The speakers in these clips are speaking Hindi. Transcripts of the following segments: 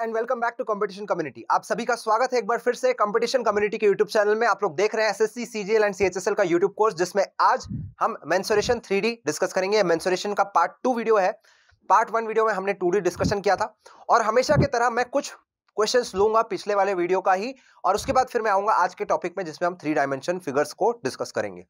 And welcome back to competition community आप सभी का स्वागत है एक बार फिर से कंपटीशन कम्युनिटी के यूट्यूब चैनल में आप लोग देख रहे हैं एसएससी सीजीएल एंड सीएचएसएल का यूट्यूब कोर्स जिसमें आज हम मेंसुरेशन 3D डिस्कस करेंगे मेंसुरेशन का पार्ट टू वीडियो है पार्ट वन वीडियो में हमने टू डिस्कशन किया था और हमेशा की तरह मैं कुछ क्वेश्चंस लूंगा पिछले वाले वीडियो का ही और उसके बाद फिर मैं आऊंगा आज के टॉपिक में जिसमें हम थ्री डायमेंशन फिगर्स को डिस्कस करेंगे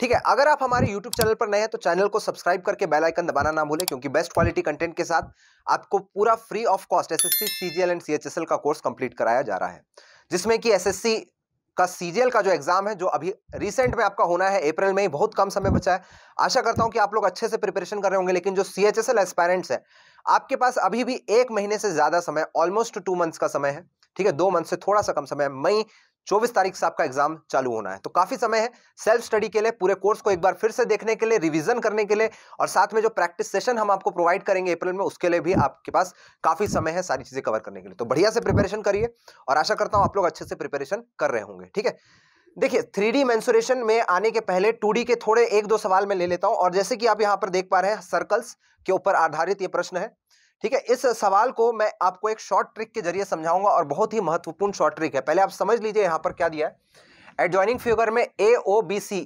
ठीक है अगर आप हमारे यूट्यूब चैनल पर नए हैं तो चैनल को सब्सक्राइब करके बेल आइकन दबाना ना भूलें क्योंकि बेस्ट क्वालिटी कंटेंट के साथ आपको पूरा free of cost S S and C H S L का कोर्स कंप्लीट कराया जा रहा है जिसमें कि एस एस सी का सीजीएल का जो एग्जाम है जो अभी रिसेंट में आपका होना है अप्रैल में ही बहुत कम समय बचा है आशा करता हूं कि आप लोग अच्छे से प्रिपरेशन कर रहे होंगे लेकिन जो C H S L aspirants है आपके पास अभी भी एक महीने से ज्यादा समय ऑलमोस्ट टू मंथ्स का समय है ठीक है दो मंथ से थोड़ा सा कम समय है मई चौबीस तारीख से आपका एग्जाम चालू होना है तो काफी समय है सेल्फ स्टडी के लिए पूरे कोर्स को एक बार फिर से देखने के लिए रिविजन करने के लिए और साथ में जो प्रैक्टिस सेशन हम आपको प्रोवाइड करेंगे अप्रैल में उसके लिए भी आपके पास काफी समय है सारी चीजें कवर करने के लिए तो बढ़िया से प्रिपेरेशन करिए और आशा करता हूं आप लोग अच्छे से प्रिपेरेशन कर रहे होंगे ठीक है देखिए थ्री डी मैंसुरेशन में आने के पहले टू के थोड़े एक दो सवाल में ले लेता हूं और जैसे कि आप यहां पर देख पा रहे हैं सर्कल्स के ऊपर आधारित ये प्रश्न है ठीक है इस सवाल को मैं आपको एक शॉर्ट ट्रिक के जरिए समझाऊंगा और बहुत ही महत्वपूर्ण शॉर्ट ट्रिक है पहले आप समझ लीजिए यहां पर क्या दिया है एडजॉइनिंग फिगर में ए ओ बी सी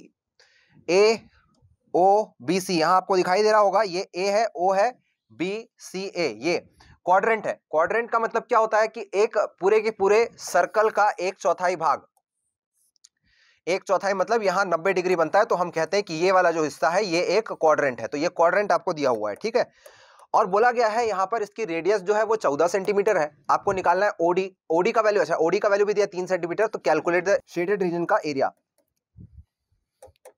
ए ओ बी सी यहां आपको दिखाई दे रहा होगा ये ए है ओ है बी सी ए ये क्वाड्रेंट है क्वाड्रेंट का मतलब क्या होता है कि एक पूरे के पूरे सर्कल का एक चौथाई भाग एक चौथाई मतलब यहां नब्बे डिग्री बनता है तो हम कहते हैं कि ये वाला जो हिस्सा है ये एक क्वाड्रेंट है तो ये क्वाड्रेंट आपको दिया हुआ है ठीक है और बोला गया है यहाँ पर इसकी रेडियस जो है वो चौदह सेंटीमीटर है आपको निकालना है ओडी ओडी का वैल्यू अच्छा ओडी का वैल्यू भी दिया तीन सेंटीमीटर तो कैलकुलेट द शेडेड रीजन का एरिया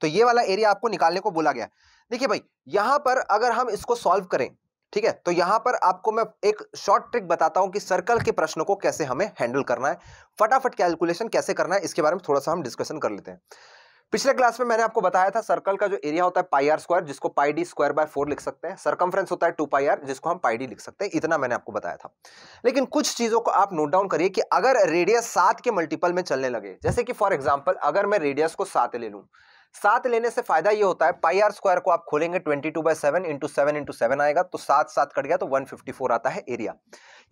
तो ये वाला एरिया आपको निकालने को बोला गया देखिए भाई यहां पर अगर हम इसको सॉल्व करें ठीक है तो यहाँ पर आपको मैं एक शॉर्ट ट्रिक बताता हूं कि सर्कल के प्रश्नों को कैसे हमें हैंडल करना है फटाफट कैलकुलेशन कैसे करना है इसके बारे में थोड़ा सा हम डिस्कशन कर लेते हैं पिछले क्लास में मैंने आपको बताया था सर्कल का जो एरिया होता है पाई आर स्क्वायर जिसको pi D square by four लिख सकते हैं सर्कमफ्रेंस होता है टू पाई आर जिसको हम पाई डी लिख सकते हैं इतना मैंने आपको बताया था लेकिन कुछ चीजों को आप नोट डाउन करिए कि अगर रेडियस सात के मल्टीपल में चलने लगे जैसे कि फॉर एग्जाम्पल अगर मैं रेडियस को सात ले लूँ सात लेने से फायदा ये होता है पाई आर स्क्वायर को आप खोलेंगे twenty two by seven into seven into seven आएगा तो सात सात कट गया तो वन फिफ्टी फोर आता है एरिया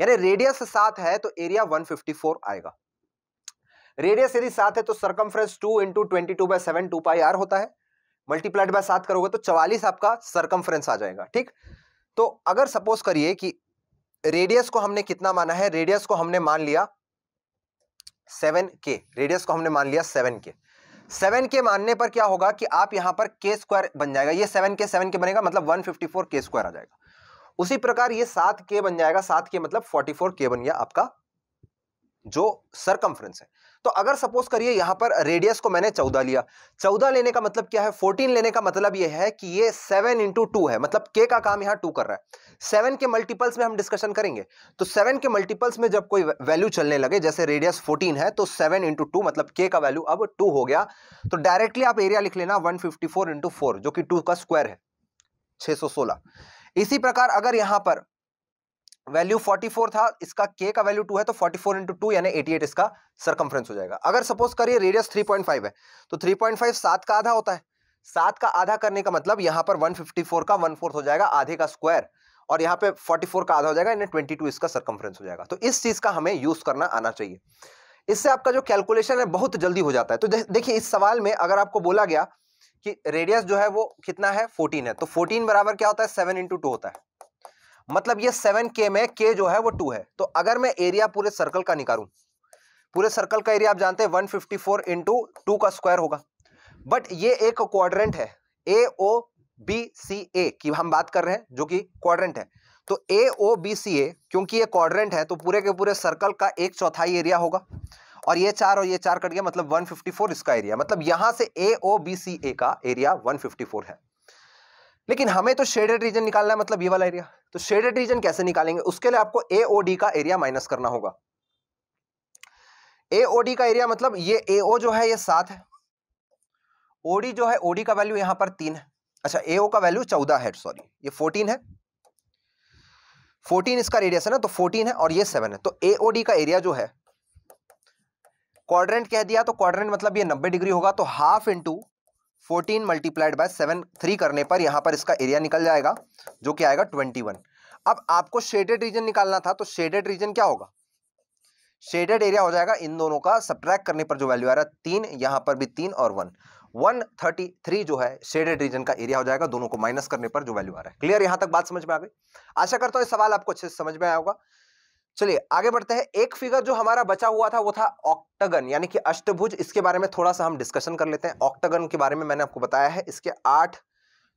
यानी रेडियस सात है तो एरिया वन फिफ्टी फोर आएगा रेडियस यदि सात है तो circumference two into twenty two by seven two pi R होता है मल्टीप्लाइड बाय सात करोगे तो चवालीस आपका सरकमफ्रेंस आ जाएगा ठीक तो अगर सपोज करिए कि रेडियस को हमने कितना माना है रेडियस को हमने मान लिया सेवन के रेडियस को हमने मान लिया सेवन के सेवन के मानने पर क्या होगा कि आप यहां पर के स्क्वायर बन जाएगा ये सेवन के सेवन के बनेगा मतलब वन फिफ्टी फोर के स्क्वायर आ जाएगा उसी प्रकार ये सात के बन जाएगा सात के मतलब फोर्टी फोर के बन गया आपका जो सरकमफ्रेंस है तो अगर सपोज करिए यहां पर रेडियस को मैंने चौदह लिया चौदह लेने का मतलब क्या है फोर्टीन लेने का मतलब यह है कि ये सेवन इंटू टू है मतलब के का काम यहां टू कर रहा है सेवन के मल्टीपल्स में हम डिस्कशन करेंगे तो सेवन के मल्टीपल्स में जब कोई वैल्यू चलने लगे जैसे रेडियस फोर्टीन है तो सेवन इंटू टू मतलब के का वैल्यू अब टू हो गया तो डायरेक्टली आप एरिया लिख लेना one fifty four into four जो कि टू का स्क्वायर है 616 इसी प्रकार अगर यहां पर वैल्यू 44 था इसका के का वैल्यू 2 है तो 44 फोर इंटू टू यानी एटी इसका सरकमफ्रेंस हो जाएगा अगर सपोज करिए रेडियस 3.5 है तो 3.5 सात का आधा होता है सात का आधा करने का मतलब यहाँ पर 154 का वन फोर्थ हो जाएगा आधे का स्क्वायर और यहाँ पे 44 का आधा हो जाएगा यानी 22 इसका सरकमफ्रेंस हो जाएगा तो इस चीज़ का हमें यूज़ करना आना चाहिए इससे आपका जो कैलकुलेशन है बहुत जल्दी हो जाता है तो देखिए इस सवाल में अगर आपको बोला गया कि रेडियस जो है वो कितना है फोर्टीन है तो फोर्टीन बराबर क्या होता है सेवन इंटू टू होता है मतलब ये सेवन के में के जो है वो टू है तो अगर मैं एरिया पूरे सर्कल का निकालू पूरे सर्कल का एरिया आप जानते हैं one fifty four into two का स्क्वायर होगा बट ये एक क्वाड्रेंट है ए ओ बी सी ए की हम बात कर रहे हैं जो कि क्वाड्रेंट है तो ए ओ बी सी ए क्योंकि ये क्वाड्रेंट है तो पूरे के पूरे सर्कल का एक चौथाई एरिया होगा और ये चार और ये चार कट गया मतलब 154 इसका एरिया मतलब यहां से ए ओ बी सी ए का एरिया 154 है लेकिन हमें तो शेडेड रीजन निकालना है मतलब ये वाला एरिया तो शेडेड रीजन कैसे निकालेंगे उसके लिए आपको ए का एरिया माइनस करना होगा ए का एरिया मतलब ये ए जो है ये सात है ओडी जो है ओडी का वैल्यू यहां पर तीन है अच्छा एओ का वैल्यू चौदह है सॉरी ये फोर्टीन है फोर्टीन इसका रेडियस है ना तो फोर्टीन है और ये सेवन है तो एओडी का एरिया जो है क्वाड्रेंट कह दिया तो क्वाड्रेंट मतलब ये नब्बे डिग्री होगा तो half into 14 multiplied by seven three करने पर यहाँ पर इसका एरिया निकल जाएगा जो कि आएगा 21 अब आपको शेडेड रीजन निकालना था तो शेडेड रीजन क्या होगा शेडेड एरिया हो जाएगा इन दोनों का सब्ट्रैक करने पर जो वैल्यू आ रहा है तीन यहाँ पर भी तीन और वन वन थर्टी जो है शेडेड रीजन का एरिया हो जाएगा दोनों को माइनस करने पर जो वैल्यू आ रहा है क्लियर यहाँ तक बात समझ में आ गई आशा करता हूँ सवाल आपको अच्छे से समझ में आया होगा चलिए आगे बढ़ते हैं एक फिगर जो हमारा बचा हुआ था वो था ऑक्टगन यानी कि अष्टभुज इसके बारे में थोड़ा सा हम डिस्कशन कर लेते हैं ऑक्टगन के बारे में मैंने आपको बताया है इसके आठ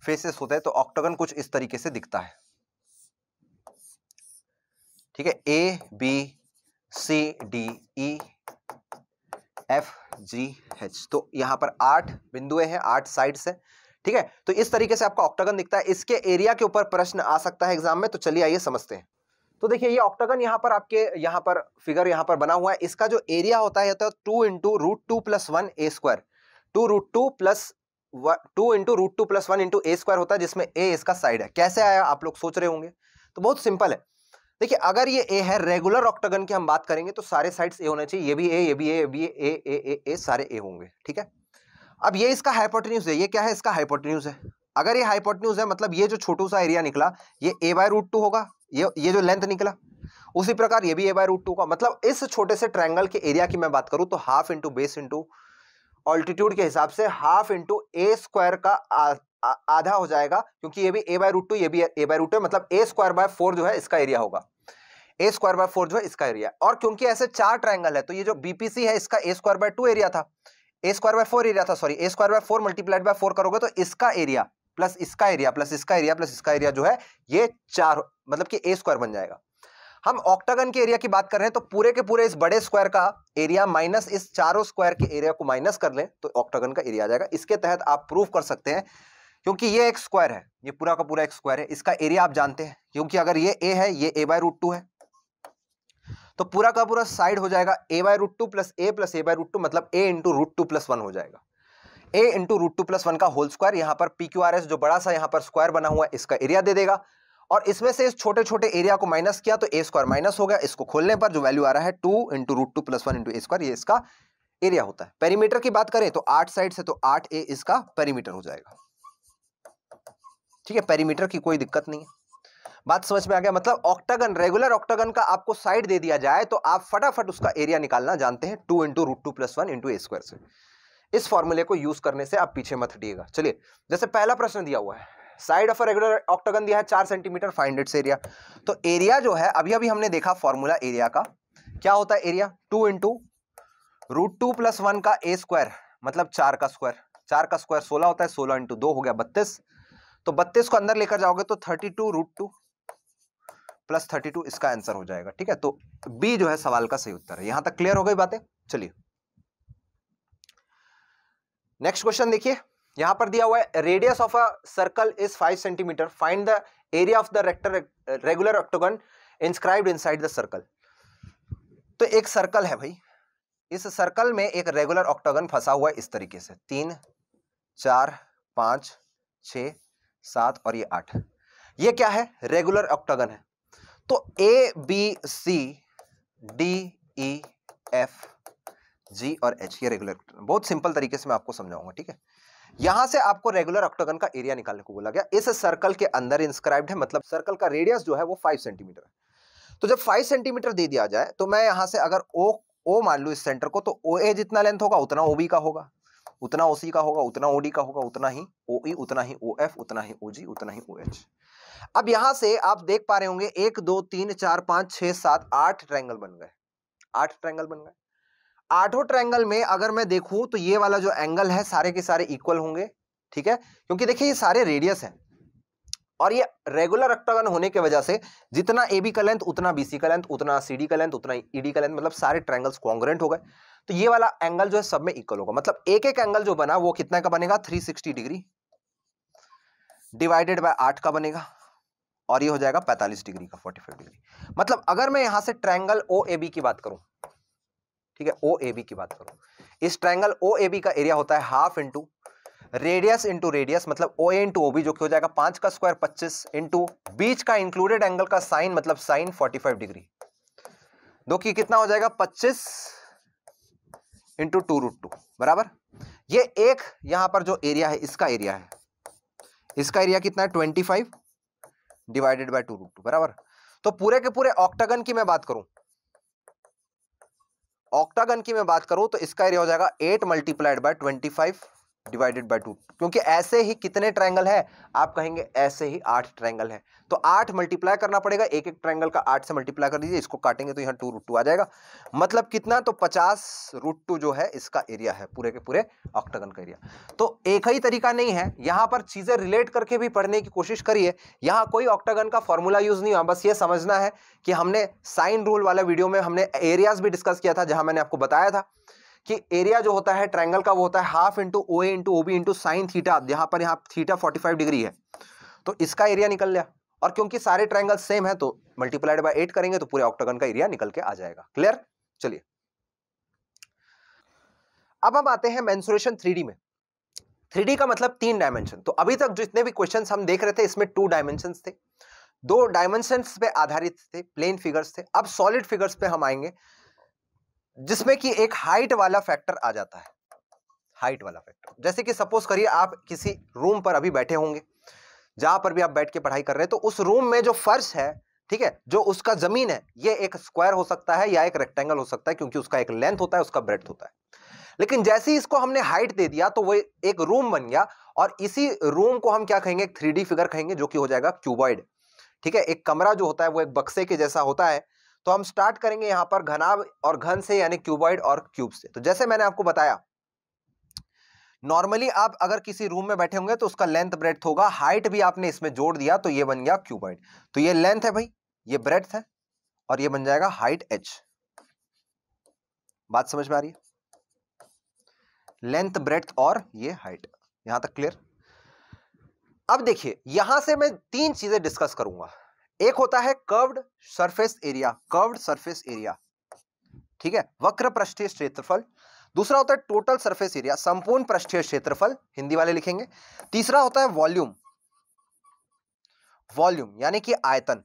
फेसेस होते हैं तो ऑक्टगन कुछ इस तरीके से दिखता है ठीक है A B C D E F G H तो यहां पर आठ बिंदुए हैं आठ साइड है ठीक है तो इस तरीके से आपका ऑक्टागन दिखता है इसके एरिया के ऊपर प्रश्न आ सकता है एग्जाम में तो चलिए आइए समझते हैं तो देखिए ये ऑक्टागन यहाँ पर आपके यहाँ पर फिगर यहाँ पर बना हुआ है इसका जो एरिया होता है two into root two plus one A square two root two plus two into root two plus one into A square होता है जिसमें ए इसका साइड है कैसे आया आप लोग सोच रहे होंगे तो बहुत सिंपल है देखिए अगर ये ए है रेगुलर ऑक्टागन की हम बात करेंगे तो सारे साइड्स ए होने चाहिए ये भी ए ये भी ए ये भी ए ए ए ए, ए सारे ए होंगे ठीक है अब ये इसका हाइपोटेन्यूज है ये क्या है इसका हाइपोटेन्यूज है अगर ये हाइपोटन्यूज है मतलब ये जो छोटू सा एरिया निकला ये ए बाय रूट टू होगा ये ये जो लेंथ निकला उसी प्रकार ये भी ए बाय रूट टू का मतलब इस छोटे से ट्रायंगल के एरिया की मैं बात करूं तो half into base into altitude के हिसाब से हाफ इंटू ए स्क्वायर का आ, आ, आधा हो जाएगा क्योंकि ये भी ए बाय रूट टू ये भी ए बाय रूट टू मतलब ए स्क्वायर बाय फोर जो है इसका एरिया होगा ए स्क्वायर बाय फोर जो है इसका एरिया और क्योंकि ऐसे चार ट्राइंगल है तो ये जो बीपीसी है इसका a square by two area था a square by four area था sorry a square by four multiplied by four करोगे तो इसका एरिया प्लस इसका एरिया प्लस इसका एरिया प्लस इसका एरिया जो है ये चार मतलब कि ए स्क्वायर बन जाएगा हम ऑक्टागन के एरिया की बात कर रहे हैं तो पूरे के पूरे इस बड़े स्क्वायर का एरिया माइनस इस चारों स्क्वायर के एरिया को माइनस कर लें तो ऑक्टागन का एरिया आ जाएगा इसके तहत आप प्रूफ कर सकते हैं क्योंकि ये एक स्क्वायर है ये पूरा का पूरा एक स्क्वायर है इसका एरिया आप जानते हैं क्योंकि अगर ये ए है ये ए बाय रूट टू है तो पूरा का पूरा साइड हो जाएगा a by root two plus a plus a by root two मतलब a into root two plus one हो जाएगा a into root two plus one का होल स्क्वायर यहां पर पी क्यू आर एस जो बड़ा सा यहां पर स्क्वायर बना हुआ है इसका एरिया दे देगा और इसमें से इस छोटे छोटे एरिया को माइनस किया तो ए स्क्वायर माइनस हो गया इसको खोलने पर जो वैल्यू आ रहा है two into root two plus one into ए स्क्वायर ये इसका एरिया होता है पेरीमीटर की बात करें तो आठ साइड से तो आठ ए इसका पेरीमीटर हो जाएगा ठीक है पेरीमीटर की कोई दिक्कत नहीं है बात समझ में आ गया मतलब ऑक्टागन रेगुलर ऑक्टागन का आपको साइड दे दिया जाए तो आप फटाफट उसका एरिया निकालना जानते हैं two into root two plus one into ए स्क्वायर से इस फॉर्मूले को यूज करने से आप पीछे मत हटिएगा चलिए जैसे पहला प्रश्न दिया हुआ है साइड ऑफ रेगुलर ऑक्टोगन दिया है चार सेंटीमीटर फाइंड इट्स एरिया तो एरिया जो है अभी अभी हमने देखा फॉर्मूला एरिया का क्या होता है area two into root two plus one का ए स्क्वायर मतलब चार का स्क्वायर चार का स्क्वायर सोलह होता है सोलह इंटू दो हो गया बत्तीस तो बत्तीस को अंदर लेकर जाओगे तो thirty two root two plus thirty two इसका आंसर हो जाएगा ठीक है तो बी जो है सवाल का सही उत्तर है यहां तक क्लियर हो गई बातें चलिए नेक्स्ट क्वेश्चन देखिए यहां पर दिया हुआ है radius of a circle is five centimetre find the area of the rector regular octagon inscribed inside the circle तो एक सर्कल है भाई इस सर्कल में एक रेगुलर ऑक्टोगन फंसा हुआ है इस तरीके से तीन चार पांच छ सात और ये आठ ये क्या है रेगुलर ऑक्टोगन है तो A B C D E F G और एच ये रेगुलर बहुत सिंपल तरीके से मैं आपको समझाऊंगा ठीक है यहां से आपको रेगुलर ऑक्टोगन का एरिया निकालने को बोला गया इस सर्कल के अंदर इंस्क्राइब्ड है मतलब सर्कल का रेडियस जो है वो फाइव सेंटीमीटर है तो जब फाइव सेंटीमीटर दे दिया जाए तो मैं यहां से अगर ओ ओ मान लू इस सेंटर को तो ओ ए जितना लेंथ होगा उतना ओबी का होगा उतना ओसी का होगा उतना ओडी का होगा उतना ही ओ ई e, उतना ही ओ एफ उतना ही ओ जी उतना ही ओ एच अब यहां से आप देख पा रहे होंगे एक दो तीन चार पांच छह सात आठ ट्रायंगल बन गए आठ ट्रायंगल बन गए आठों ट्रायंगल में अगर मैं देखूं तो ये वाला जो एंगल है सारे के सारे इक्वल होंगे ठीक है क्योंकि देखिए ये सारे रेडियस हैं और ये रेगुलर अक्टागन होने की वजह से जितना ए बी का लेंथ उतना बी सी का लेंथ उतना सी डी का लेंथ उतना ई e डी का लेंथ मतलब सारे ट्रायंगल्स कॉन्ग्रेंट हो गए तो ये वाला एंगल जो है सब में इक्वल होगा मतलब एक एक एंगल जो बना वो कितना का बनेगा 360 डिग्री डिवाइडेड बाय आठ का बनेगा और ये हो जाएगा 45 डिग्री का 45 डिग्री मतलब अगर मैं यहां से ट्रायंगल ओ ए बी की बात करूं ठीक है ओ ए बी की बात करो इस ट्राइंगल ओ ए बी का एरिया होता है half into radius into radius मतलब ओ ए इंटू ओ बी जो कि हो जाएगा पांच का स्क्वायर पच्चीस इंटू बीच का इंक्लूडेड एंगल का साइन मतलब साइन फोर्टी फाइव डिग्री दो कि कितना हो जाएगा पच्चीस इंटू टू रूट टू बराबर ये एक यहां पर जो एरिया है इसका एरिया है इसका एरिया कितना है twenty five divided by two root two बराबर तो पूरे के पूरे ऑक्टागन की मैं बात करूं ऑक्टागन की मैं बात करूं तो इसका एरिया हो जाएगा eight multiplied by twenty five divided by two क्योंकि ऐसे ही कितने ट्रायंगल है आप कहेंगे ऐसे ही आठ ट्रायंगल है तो आठ मल्टीप्लाई करना पड़ेगा एक एक ट्रायंगल का आठ से मल्टीप्लाई कर दीजिए इसको काटेंगे तो यहाँ टू रूट टू आ जाएगा मतलब कितना तो पचास रूट टू जो है इसका एरिया है पूरे के पूरे ऑक्टागन का एरिया तो एक ही तरीका नहीं है यहाँ पर चीज़ें रिलेट करके भी पढ़ने की कोशिश करिए यहाँ कोई ऑक्टागन का फॉर्मूला यूज़ नहीं हुआ बस ये समझना है कि हमने साइन रूल वाला वीडियो में हमने एरियाज भी डिस्कस किया था जहां मैंने आपको बताया था कि एरिया जो होता है ट्रायंगल का वो होता है half into O into O B into sine theta यहाँ पर यहाँ थीटा फोर्टी फाइव डिग्री है तो इसका एरिया निकल लिया और क्योंकि सारे ट्रायंगल सेम है तो मल्टीप्लाइड बाय एट करेंगे तो पूरे ऑक्टोगन का एरिया निकल के आ जाएगा क्लियर चलिए अब हम आते हैं मैंसुरेशन थ्री में थ्री का मतलब तीन डायमेंशन तो अभी तक जितने भी क्वेश्चन हम देख रहे थे इसमें टू डायमेंशन थे दो डायमेंशन पे आधारित थे प्लेन फिगर्स थे अब सॉलिड फिगर्स पे हम आएंगे जिसमें कि एक हाइट वाला फैक्टर आ जाता है हाइट वाला फैक्टर जैसे कि सपोज करिए आप किसी रूम पर अभी बैठे होंगे जहां पर भी आप बैठ के पढ़ाई कर रहे हैं तो उस रूम में जो फर्श है ठीक है जो उसका जमीन है ये एक स्क्वायर हो सकता है या एक रेक्टेंगल हो सकता है क्योंकि उसका एक लेंथ होता है उसका ब्रेथ होता है लेकिन जैसे ही इसको हमने हाइट दे दिया तो वो एक रूम बन गया और इसी रूम को हम क्या कहेंगे थ्री फिगर कहेंगे जो कि हो जाएगा क्यूबॉइड ठीक है एक कमरा जो होता है वो एक बक्से के जैसा होता है तो हम स्टार्ट करेंगे यहां पर घनाभ और घन से यानी क्यूबॉइड और क्यूब से तो जैसे मैंने आपको बताया नॉर्मली आप अगर किसी रूम में बैठे होंगे तो उसका लेंथ ब्रेथ होगा हाइट भी आपने इसमें जोड़ दिया तो ये बन गया क्यूबॉइड तो ये लेंथ है भाई ये ब्रेथ है और ये बन जाएगा हाइट एच बात समझ में आ रही है लेंथ ब्रेथ और ये हाइट यहां तक क्लियर अब देखिए यहां से मैं तीन चीजें डिस्कस करूंगा एक होता है curved surface area curved surface area ठीक है वक्र पृष्ठीय क्षेत्रफल दूसरा होता है टोटल सरफेस एरिया संपूर्ण पृष्ठीय क्षेत्रफल हिंदी वाले लिखेंगे तीसरा होता है वॉल्यूम वॉल्यूम यानी कि आयतन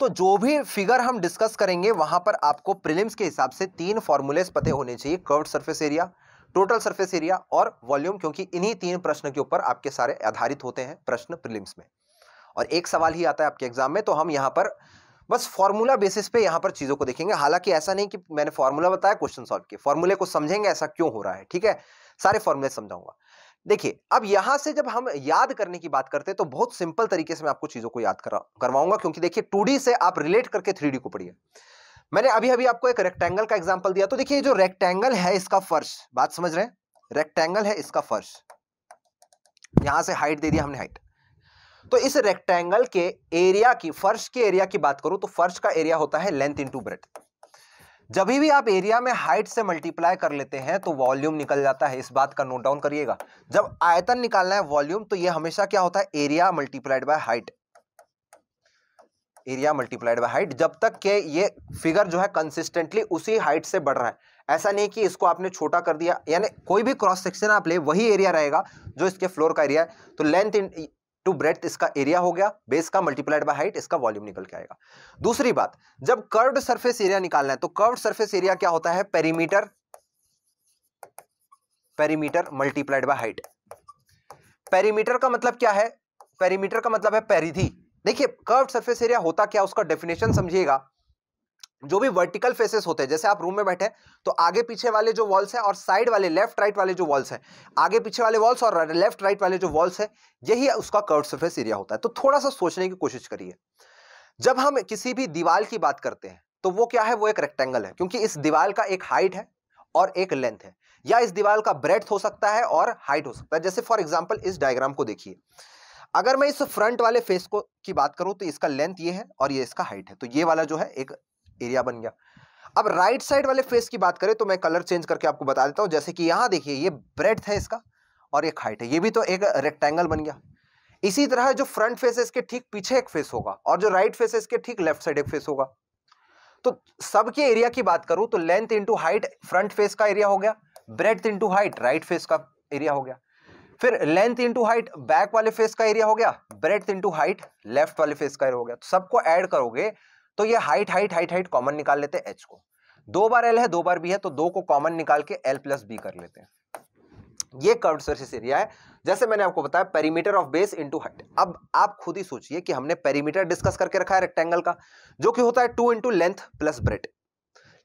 तो जो भी फिगर हम डिस्कस करेंगे वहां पर आपको प्रीलिम्स के हिसाब से तीन फॉर्मूलेस पते होने चाहिए curved surface area total surface area और वॉल्यूम क्योंकि इन्हीं तीन प्रश्न के ऊपर आपके सारे आधारित होते हैं प्रश्न प्रीलिम्स में और एक सवाल ही आता है आपके एग्जाम में तो हम यहाँ पर बस फॉर्मूला बेसिस पे यहाँ पर चीज़ों को देखेंगे हालांकि ऐसा नहीं कि मैंने फॉर्मूला बताया क्वेश्चन सॉल्व किए फॉर्मूले को समझेंगे ऐसा क्यों हो रहा है ठीक है सारे फॉर्मूले समझाऊंगा देखिए अब यहां से जब हम याद करने की बात करते हैं तो बहुत सिंपल तरीके से मैं आपको चीजों को याद करा करवाऊंगा क्योंकि देखिए टू से आप रिलेट करके थ्री को पढ़िए मैंने अभी अभी आपको एक रेक्टेंगल का एग्जाम्पल दिया तो देखिए जो रेक्टेंगल है इसका फर्श बात समझ रहे हैं रेक्टेंगल है इसका फर्श यहां से हाइट दे दिया हमने हाइट तो इस रेक्टेंगल के एरिया की फर्श के एरिया की बात करूं तो फर्श का एरिया होता है लेंथ इंटू ब्रेथ जब भी आप एरिया में हाइट से मल्टीप्लाई कर लेते हैं तो वॉल्यूम निकल जाता है इस बात का नोट डाउन करिएगा जब आयतन निकालना है वॉल्यूम तो ये हमेशा क्या होता है area multiplied by height area multiplied by height जब तक के ये फिगर जो है कंसिस्टेंटली उसी हाइट से बढ़ रहा है ऐसा नहीं कि इसको आपने छोटा कर दिया यानी कोई भी क्रॉस सेक्शन आप ले वही एरिया रहेगा जो इसके फ्लोर का एरिया है तो लेंथ टू ब्रेथ इसका एरिया हो गया बेस का मल्टीप्लाइड बाय हाइट इसका वॉल्यूम निकल के आएगा दूसरी बात जब कर्व्ड सरफेस एरिया निकालना है तो कर्व्ड सरफेस एरिया क्या होता है perimeter perimeter multiplied by height perimeter का मतलब क्या है पेरीमीटर का मतलब है पेरिधि देखिए कर्व सरफेस एरिया होता क्या उसका डेफिनेशन समझिएगा जो भी वर्टिकल फेसेस होते हैं जैसे आप रूम में बैठे तो आगे पीछे वाले जो वॉल्स हैं और साइड वाले लेफ्ट राइट वाले जो वॉल्स हैं आगे पीछे वाले वॉल्स और लेफ्ट राइट वाले जो वॉल्स हैं यही उसका कर्व सरफेस एरिया होता है तो थोड़ा सा सोचने की कोशिश करिए जब हम किसी भी दीवार की बात करते हैं तो वो क्या है वो एक रेक्टेंगल है क्योंकि इस दीवार का एक हाइट है और एक लेंथ है या इस दीवार का ब्रेथ हो सकता है और हाइट हो सकता है जैसे फॉर एग्जाम्पल इस डायग्राम को देखिए अगर मैं इस फ्रंट वाले फेस को की बात करूं तो इसका लेंथ ये है और ये इसका हाइट है तो ये वाला जो है एक एरिया बन गया अब राइट साइड वाले फेस की बात करें तो मैं कलर चेंज करके आपको बता देता हूँ जैसे कि यहाँ देखिए ये ब्रेथ है इसका और ये हाइट है ये भी तो एक रेक्टेंगल बन गया इसी तरह जो फ्रंट फेस है इसके ठीक पीछे एक फेस होगा और जो राइट फेस है इसके ठीक लेफ्ट साइड एक फेस होगा तो सबके एरिया की बात करूं तो length into height front face का एरिया हो गया breadth into height right face का एरिया हो गया फिर लेंथ इंटू हाइट बैक वाले फेस का एरिया हो गया ब्रेथ इंटू हाइट लेफ्ट वाले फेस का एरिया हो गया तो सबको ऐड करोगे तो ये height height height height common निकाल लेते हैं एच को दो बार एल है दो बार बी है तो दो को कॉमन निकाल के एल प्लस बी कर लेते हैं ये कर्व सरफेस एरिया है जैसे मैंने आपको बताया perimeter of base into height अब आप खुद ही सोचिए कि हमने पेरीमीटर डिस्कस करके रखा है रेक्टेंगल का जो कि होता है two into length plus breadth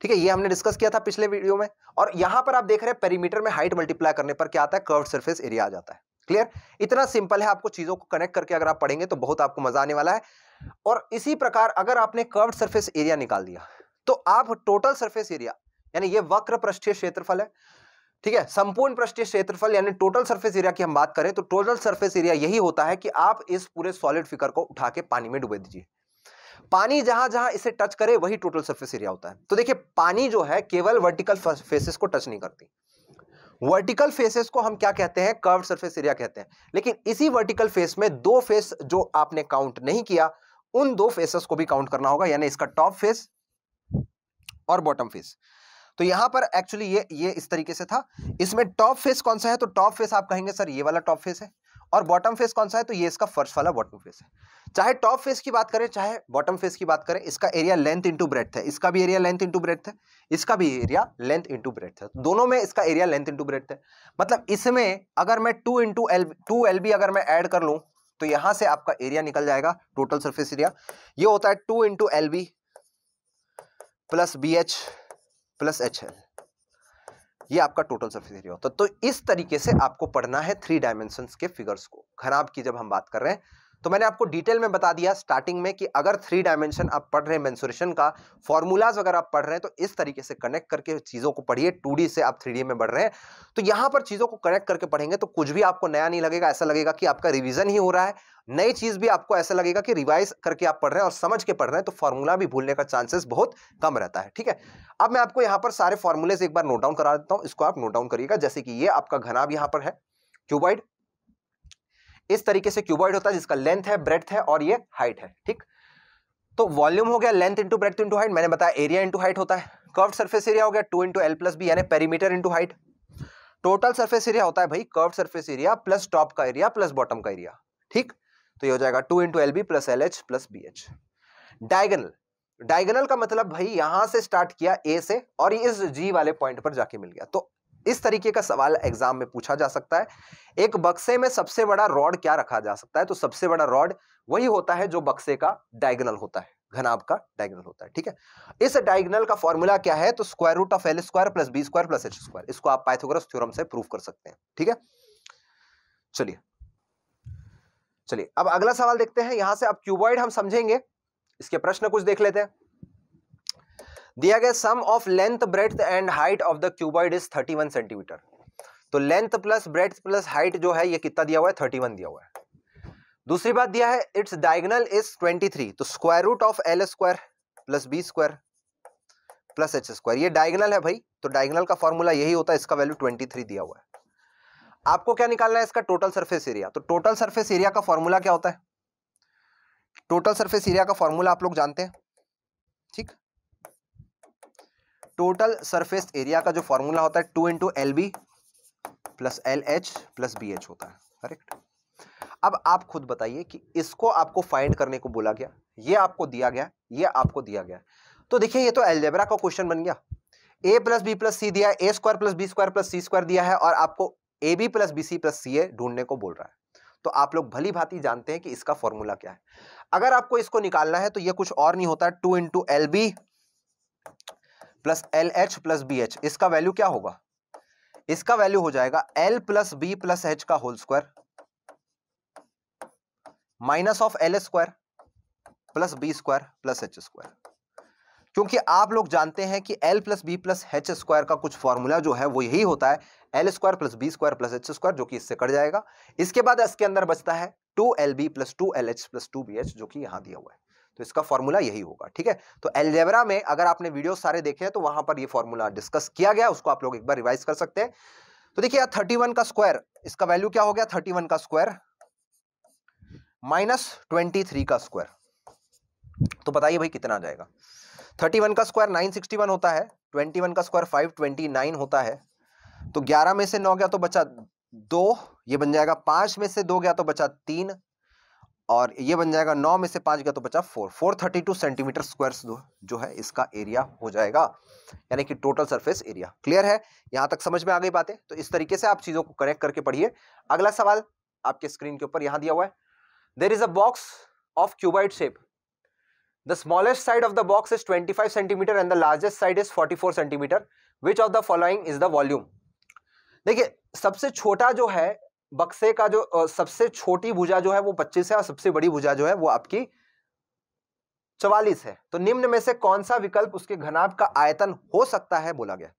ठीक है ये हमने डिस्कस किया था पिछले वीडियो में और यहां पर आप देख रहे हैं पेरीमीटर में हाइट मल्टीप्लाई करने पर क्या आता है कर्व सर्फेस एरिया आ जाता है क्लियर इतना सिंपल है आपको चीजों को कनेक्ट करके अगर आप पढ़ेंगे तो बहुत आपको मजा आने वाला है और इसी प्रकार अगर आपने कर्व सरफेस एरिया निकाल दिया तो आप टोटल सरफेस एरिया यानी ये वक्र पृष्ठीय क्षेत्रफल है ठीक है संपूर्ण पृष्ठीय क्षेत्रफल यानी टोटल सरफेस एरिया की हम बात करें तो टोटल सरफेस एरिया यही होता है कि आप इस पूरे सॉलिड फिगर को उठा के पानी में डुबे दीजिए पानी जहां जहां इसे टच करे वही टोटल सरफेस एरिया होता है तो देखिए पानी जो है केवल वर्टिकल फेसेस को टच नहीं करती वर्टिकल फेसेस को हम क्या कहते हैं कर्व सरफेस एरिया कहते हैं लेकिन इसी वर्टिकल फेस में दो फेस जो आपने काउंट नहीं किया उन दो फेसेस को भी काउंट करना होगा यानी इसका टॉप फेस और बॉटम फेस तो यहां पर एक्चुअली ये ये इस तरीके से था इसमें टॉप फेस कौन सा है तो टॉप फेस आप कहेंगे सर ये वाला टॉप फेस है और बॉटम फेस कौन सा है तो ये इसका फर्स्ट वाला बॉटम फेस है चाहे टॉप फेस की बात करें चाहे बॉटम फेस की बात करें इसका एरिया लेंथ इंटू ब्रेथ है इसका भी एरिया लेंथ इंटू ब्रेथ है इसका भी एरिया लेंथ इंटू ब्रेथ है तो दोनों में इसका एरिया लेंथ इंटू ब्रेथ है मतलब इसमें अगर मैं two into l two l b अगर मैं ऐड कर लूँ तो यहां से आपका एरिया निकल जाएगा टोटल सरफेस एरिया ये होता है two into l b plus b h plus h l ये आपका टोटल सरफेस एरिया होता है तो इस तरीके से आपको पढ़ना है थ्री डायमेंशन के फिगर्स को खराब की जब हम बात कर रहे हैं तो मैंने आपको डिटेल में बता दिया स्टार्टिंग में कि अगर थ्री डायमेंशन आप पढ़ रहे हैं मैंसुरेशन का फॉर्मूलाज अगर आप पढ़ रहे हैं तो इस तरीके से कनेक्ट करके चीज़ों को पढ़िए टू से आप थ्री में बढ़ रहे हैं तो यहाँ पर चीज़ों को कनेक्ट करके पढ़ेंगे तो कुछ भी आपको नया नहीं लगेगा ऐसा लगेगा कि आपका रिविजन ही हो रहा है नई चीज़ भी आपको ऐसा लगेगा कि रिवाइज करके आप पढ़ रहे हैं और समझ के पढ़ रहे हैं तो फॉर्मूला भी भूलने का चांसेस बहुत कम रहता है ठीक है अब मैं आपको यहाँ पर सारे फॉर्मूले एक बार नोट डाउन करा देता हूं इसको आप नोट डाउन करिएगा जैसे कि ये आपका घनाब यहां पर है क्यूबाइड इस तरीके से क्यूबॉइड होता है जिसका लेंथ है ब्रेथ है और ये हाइट है ठीक तो वॉल्यूम हो गया length into breadth into height मैंने बताया एरिया इंटू हाइट होता है कर्व सर्फेस एरिया हो गया two into L plus b यानी perimeter into height total surface area होता है भाई curve surface area plus top का एरिया प्लस बॉटम का एरिया ठीक तो ये हो जाएगा two into l b plus l h plus b h diagonal diagonal का मतलब भाई यहां से स्टार्ट किया ए से और इस जी वाले पॉइंट पर जाके मिल गया तो इस तरीके का सवाल एग्जाम में पूछा जा सकता है एक बक्से में सबसे बड़ा रॉड क्या रखा जा सकता है तो सबसे बड़ा रॉड वही होता है जो बक्से का डायगनल होता है घनाभ का डायगनल होता है ठीक है इस डायगनल का फॉर्मूला क्या है तो square root of l square plus b square plus h square इसको आप पाइथोग्रस थ्योरम से प्रूव कर सकते हैं ठीक है चलिए चलिए अब अगला सवाल देखते हैं यहां से अब क्यूबॉइड हम समझेंगे इसके प्रश्न कुछ देख लेते हैं दिया गया sum of length breadth and height of the cuboid is 31 centimetre तो length plus breadth plus height जो है ये कितना दिया हुआ है 31 दिया हुआ है दूसरी बात दिया है इट्स डायगनल इज 23 तो square root of l square plus b square plus h square ये डायगनल है भाई तो डायगनल का फॉर्मूला यही होता है इसका वैल्यू थ्री दिया हुआ है आपको क्या निकालना है इसका टोटल सर्फेस एरिया तो टोटल सर्फेस एरिया का फॉर्मूला क्या होता है टोटल सर्फेस एरिया का फॉर्मूला आप लोग जानते हैं ठीक टोटल सरफेस एरिया का जो फॉर्मूला होता है two into l b plus l h plus b h होता है करेक्ट अब आप खुद बताइए कि इसको आपको फाइंड करने को बोला गया ये आपको दिया गया ये आपको दिया गया तो देखिए ये तो एलजेब्रा का क्वेश्चन बन गया a plus b plus c दिया a square plus b square plus c square दिया है और आपको a b plus b c plus c a ढूंढने को बोल रहा है तो आप लोग भली भांति जानते हैं कि इसका फॉर्मूला क्या है अगर आपको इसको निकालना है तो ये कुछ और नहीं होता two into l b plus l h plus b h इसका वैल्यू क्या होगा इसका वैल्यू हो जाएगा l plus b plus h का whole square minus of l square plus b square plus h square क्योंकि आप लोग जानते हैं कि l plus b plus h square का कुछ फॉर्मूला जो है वो यही होता है l square plus b square plus h square जो कि इससे कट जाएगा इसके बाद इसके अंदर बचता है two l b plus two l h plus two b h जो कि यहां दिया हुआ है तो इसका फॉर्मूला यही होगा ठीक है तो एलजेबरा में अगर आपने वीडियो सारे देखे हैं तो वहां पर ये फॉर्मूला डिस्कस किया गया उसको आप लोग एक बार रिवाइज कर सकते हैं तो देखिए थर्टी वन का स्क्वायर इसका वैल्यू क्या हो गया थर्टी वन का स्क्वायर माइनस ट्वेंटी थ्री का स्क्वायर तो बताइए भाई कितना आ जाएगा थर्टी वन का स्क्वायर नाइन सिक्सटी वन होता है ट्वेंटी वन का स्क्वायर फाइव ट्वेंटी नाइन होता है तो ग्यारह में से नौ गया तो बचा दो ये बन जाएगा पांच में से दो गया तो बचा तीन और ये बन जाएगा नौ में से पाँच गया तो बचा four four thirty two centimetre square जो है इसका एरिया हो जाएगा यानी कि टोटल सरफेस एरिया क्लियर है यहाँ तक समझ में आ गई बातें तो इस तरीके से आप चीज़ों को करेक्ट करके पढ़िए अगला सवाल आपके स्क्रीन के ऊपर यहाँ दिया हुआ है there is a box of cuboid shape the smallest side of the box is 25 centimetre and the largest side is 44 centimetre which of the following is the volume देखिए सबसे छोटा जो है बक्से का जो सबसे छोटी भुजा जो है वो पच्चीस है और सबसे बड़ी भुजा जो है वो आपकी चवालीस है तो निम्न में से कौन सा विकल्प उसके घनाभ का आयतन हो सकता है बोला गया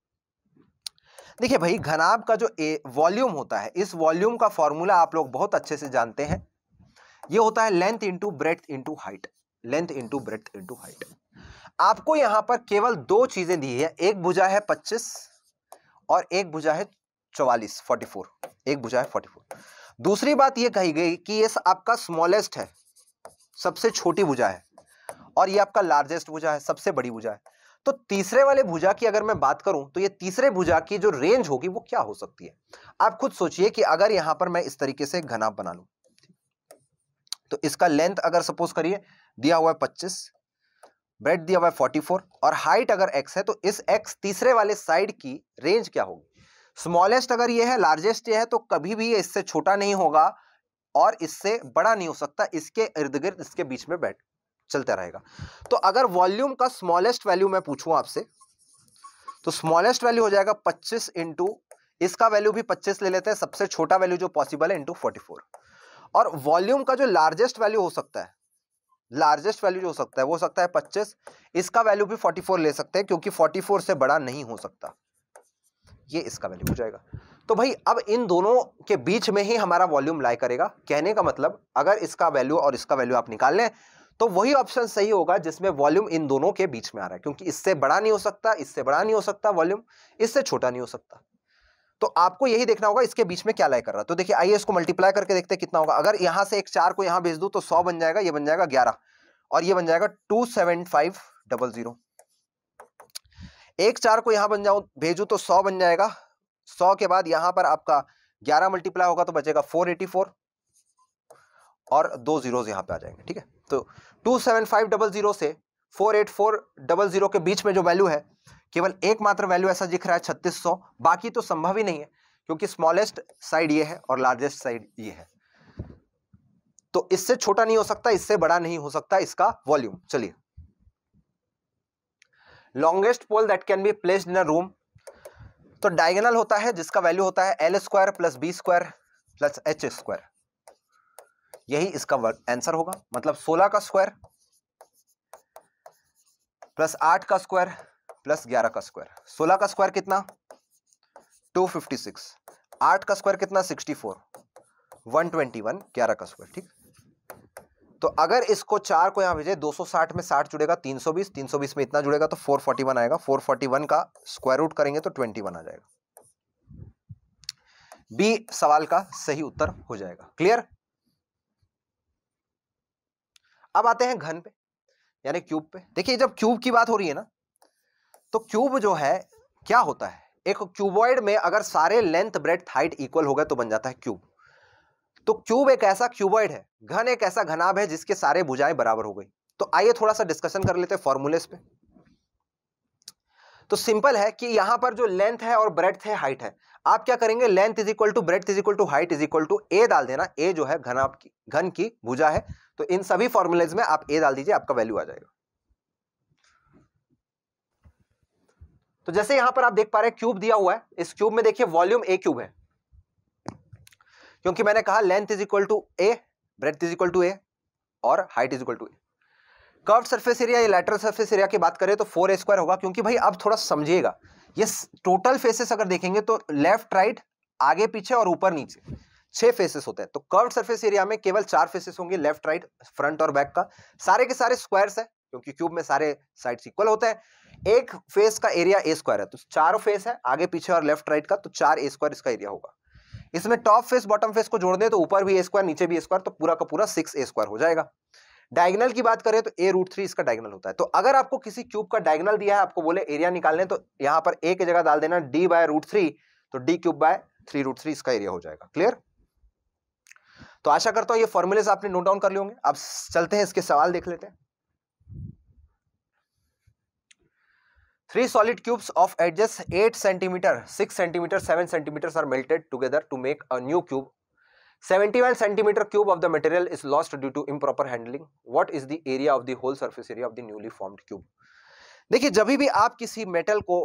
देखिए भाई घनाभ का जो ए वॉल्यूम होता है इस वॉल्यूम का फॉर्मूला आप लोग बहुत अच्छे से जानते हैं ये होता है length into breadth into height length into breadth into height आपको यहां पर केवल दो चीजें दी है एक भुजा है पच्चीस और एक भुजा है चौवालीस फोर्टी फोर एक भुजा है फोर्टी फोर दूसरी बात ये कही गई कि ये आपका स्मॉलेस्ट है सबसे छोटी भुजा है और ये आपका लार्जेस्ट भुजा है सबसे बड़ी भुजा है तो तीसरे वाले भुजा की अगर मैं बात करूं तो ये तीसरे भुजा की जो रेंज होगी वो क्या हो सकती है आप खुद सोचिए कि अगर यहां पर मैं इस तरीके से घना बना लू तो इसका लेंथ अगर सपोज करिए दिया हुआ है पच्चीस ब्रेड दिया हुआ है फोर्टी फोर और हाइट अगर एक्स है तो इस एक्स तीसरे वाले साइड की रेंज क्या होगी स्मॉलेस्ट अगर ये है लार्जेस्ट ये है तो कभी भी ये इससे छोटा नहीं होगा और इससे बड़ा नहीं हो सकता इसके इर्द गिर्द इसके बीच में बैठ चलता रहेगा तो अगर वॉल्यूम का स्मॉलेस्ट वैल्यू मैं पूछूं आपसे तो स्मॉलेस्ट वैल्यू हो जाएगा 25 इंटू इसका वैल्यू भी 25 ले लेते हैं सबसे छोटा वैल्यू जो पॉसिबल है इंटू फोर्टी और वॉल्यूम का जो लार्जेस्ट वैल्यू हो सकता है लार्जेस्ट वैल्यू जो हो सकता है वो हो सकता है 25 इसका वैल्यू भी 44 ले सकते हैं क्योंकि 44 से बड़ा नहीं हो सकता ये इसका वैल्यू हो जाएगा तो भाई अब इन दोनों के बीच में ही हमारा वॉल्यूम लाई करेगा कहने का मतलब अगर इसका वैल्यू और इसका वैल्यू आप निकाल लें तो वही ऑप्शन सही होगा जिसमें वॉल्यूम इन दोनों के बीच में आ रहा है क्योंकि इससे बड़ा नहीं हो सकता इससे बड़ा नहीं हो सकता वॉल्यूम इससे छोटा नहीं हो सकता तो आपको यही देखना होगा इसके बीच में क्या लाई कर रहा है तो देखिए आइए इसको मल्टीप्लाई करके देखते हैं कितना होगा अगर यहाँ से एक चार को यहाँ भेज दूँ तो सौ बन जाएगा ये बन जाएगा ग्यारह और ये बन जाएगा two seven five double zero एक चार को यहाँ बन जाऊँ भेजूँ तो सौ बन जाएगा सौ के बाद यहाँ पर आपका ग्यारह मल्टीप्लाई होगा तो बचेगा फोर एटी फोर और दो जीरोज यहाँ पे आ जाएंगे ठीक है तो two seven five double zero से four eight four double zero के बीच में जो वैल्यू है केवल एकमात्र वैल्यू ऐसा दिख रहा है छत्तीस सौ बाकी तो संभव ही नहीं है क्योंकि स्मॉलेस्ट साइड ये है और लार्जेस्ट साइड ये है तो इससे छोटा नहीं हो सकता इससे बड़ा नहीं हो सकता इसका वॉल्यूम चलिए longest pole that can be placed in a room तो डायगोनल होता है जिसका वैल्यू होता है l square plus b square plus h square यही इसका आंसर होगा मतलब 16 का स्क्वायर प्लस 8 का स्क्वायर प्लस 11 का स्क्वायर 16 का स्क्वायर कितना 256 8 का स्क्वायर कितना 64 121 11 का स्क्वायर ठीक तो अगर इसको चार को यहाँ सौ 260 में 60 जुड़ेगा 320 320 में इतना जुड़ेगा तो 441 आएगा 441 का स्क्वायर रूट करेंगे तो 21 आ जाएगा बी सवाल का सही उत्तर हो जाएगा क्लियर अब आते हैं घन पे यानी क्यूब पे देखिए जब क्यूब की बात हो रही है ना तो क्यूब जो है क्या होता है एक क्यूबॉइड में अगर सारे लेंथ ब्रेथ हाइट इक्वल हो गए तो बन जाता है क्यूब तो क्यूब एक ऐसा क्यूबॉइड है घन एक ऐसा घनाभ है जिसके सारे भुजाएं बराबर हो गई तो आइए थोड़ा सा डिस्कशन कर लेते हैं फॉर्मूलेस पे तो सिंपल है कि यहां पर जो लेंथ है और ब्रेथ है हाइट है आप क्या करेंगे length is equal to breadth is equal to height is equal to a डाल देना ए जो है घनाभ की घन की भुजा है तो इन सभी फॉर्मूलेज में आप ए डाल दीजिए आपका वैल्यू आ जाएगा तो जैसे यहां पर आप देख पा रहे हैं क्यूब दिया हुआ है इस क्यूब में देखिए वॉल्यूम ए क्यूब है क्योंकि मैंने कहा length is equal to a breadth is equal to a और height is equal to a curve surface area या लेटरल सर्फेस एरिया की बात करें तो फोर ए स्क्वायर होगा क्योंकि भाई अब थोड़ा समझिएगा ये टोटल फेसेस अगर देखेंगे तो लेफ्ट राइट आगे पीछे और ऊपर नीचे छह फेसेस होते हैं तो कर्व सर्फेस एरिया में केवल चार फेसेस होंगे लेफ्ट राइट फ्रंट और बैक का सारे के सारे स्क्वायर्स है क्योंकि क्यूब में सारे साइड्स इक्वल होते हैं एक फेस का एरिया ए स्क्वायर है तो चार फेस है आगे पीछे और लेफ्ट राइट का तो चार ए स्क्वायर इसका एरिया होगा इसमें टॉप फेस बॉटम फेस को जोड़ दे तो ऊपर भी ए स्क्वायर नीचे भी ए स्क्वायर तो पूरा का पूरा सिक्स ए स्क्वायर हो जाएगा डायगनल की बात करें तो ए रूट थ्री इसका डायगनल होता है तो अगर आपको किसी क्यूब का डायगनल दिया है आपको बोले एरिया निकालने तो यहां पर ए की जगह डाल देना डी बाय रूट थ्री तो d cube by three root three इसका एरिया हो जाएगा क्लियर तो आशा करता हूं ये फॉर्मूलेस आपने नोट डाउन कर लिए होंगे अब चलते हैं इसके सवाल देख लेते हैं three solid cubes of edges eight centimetre six centimetre seven centimetre are melted together to make a new cube seventy one centimetre cube of the material is lost due to improper handling what is the area of the whole surface area of the newly form cube देखिए जब भी आप किसी मेटल को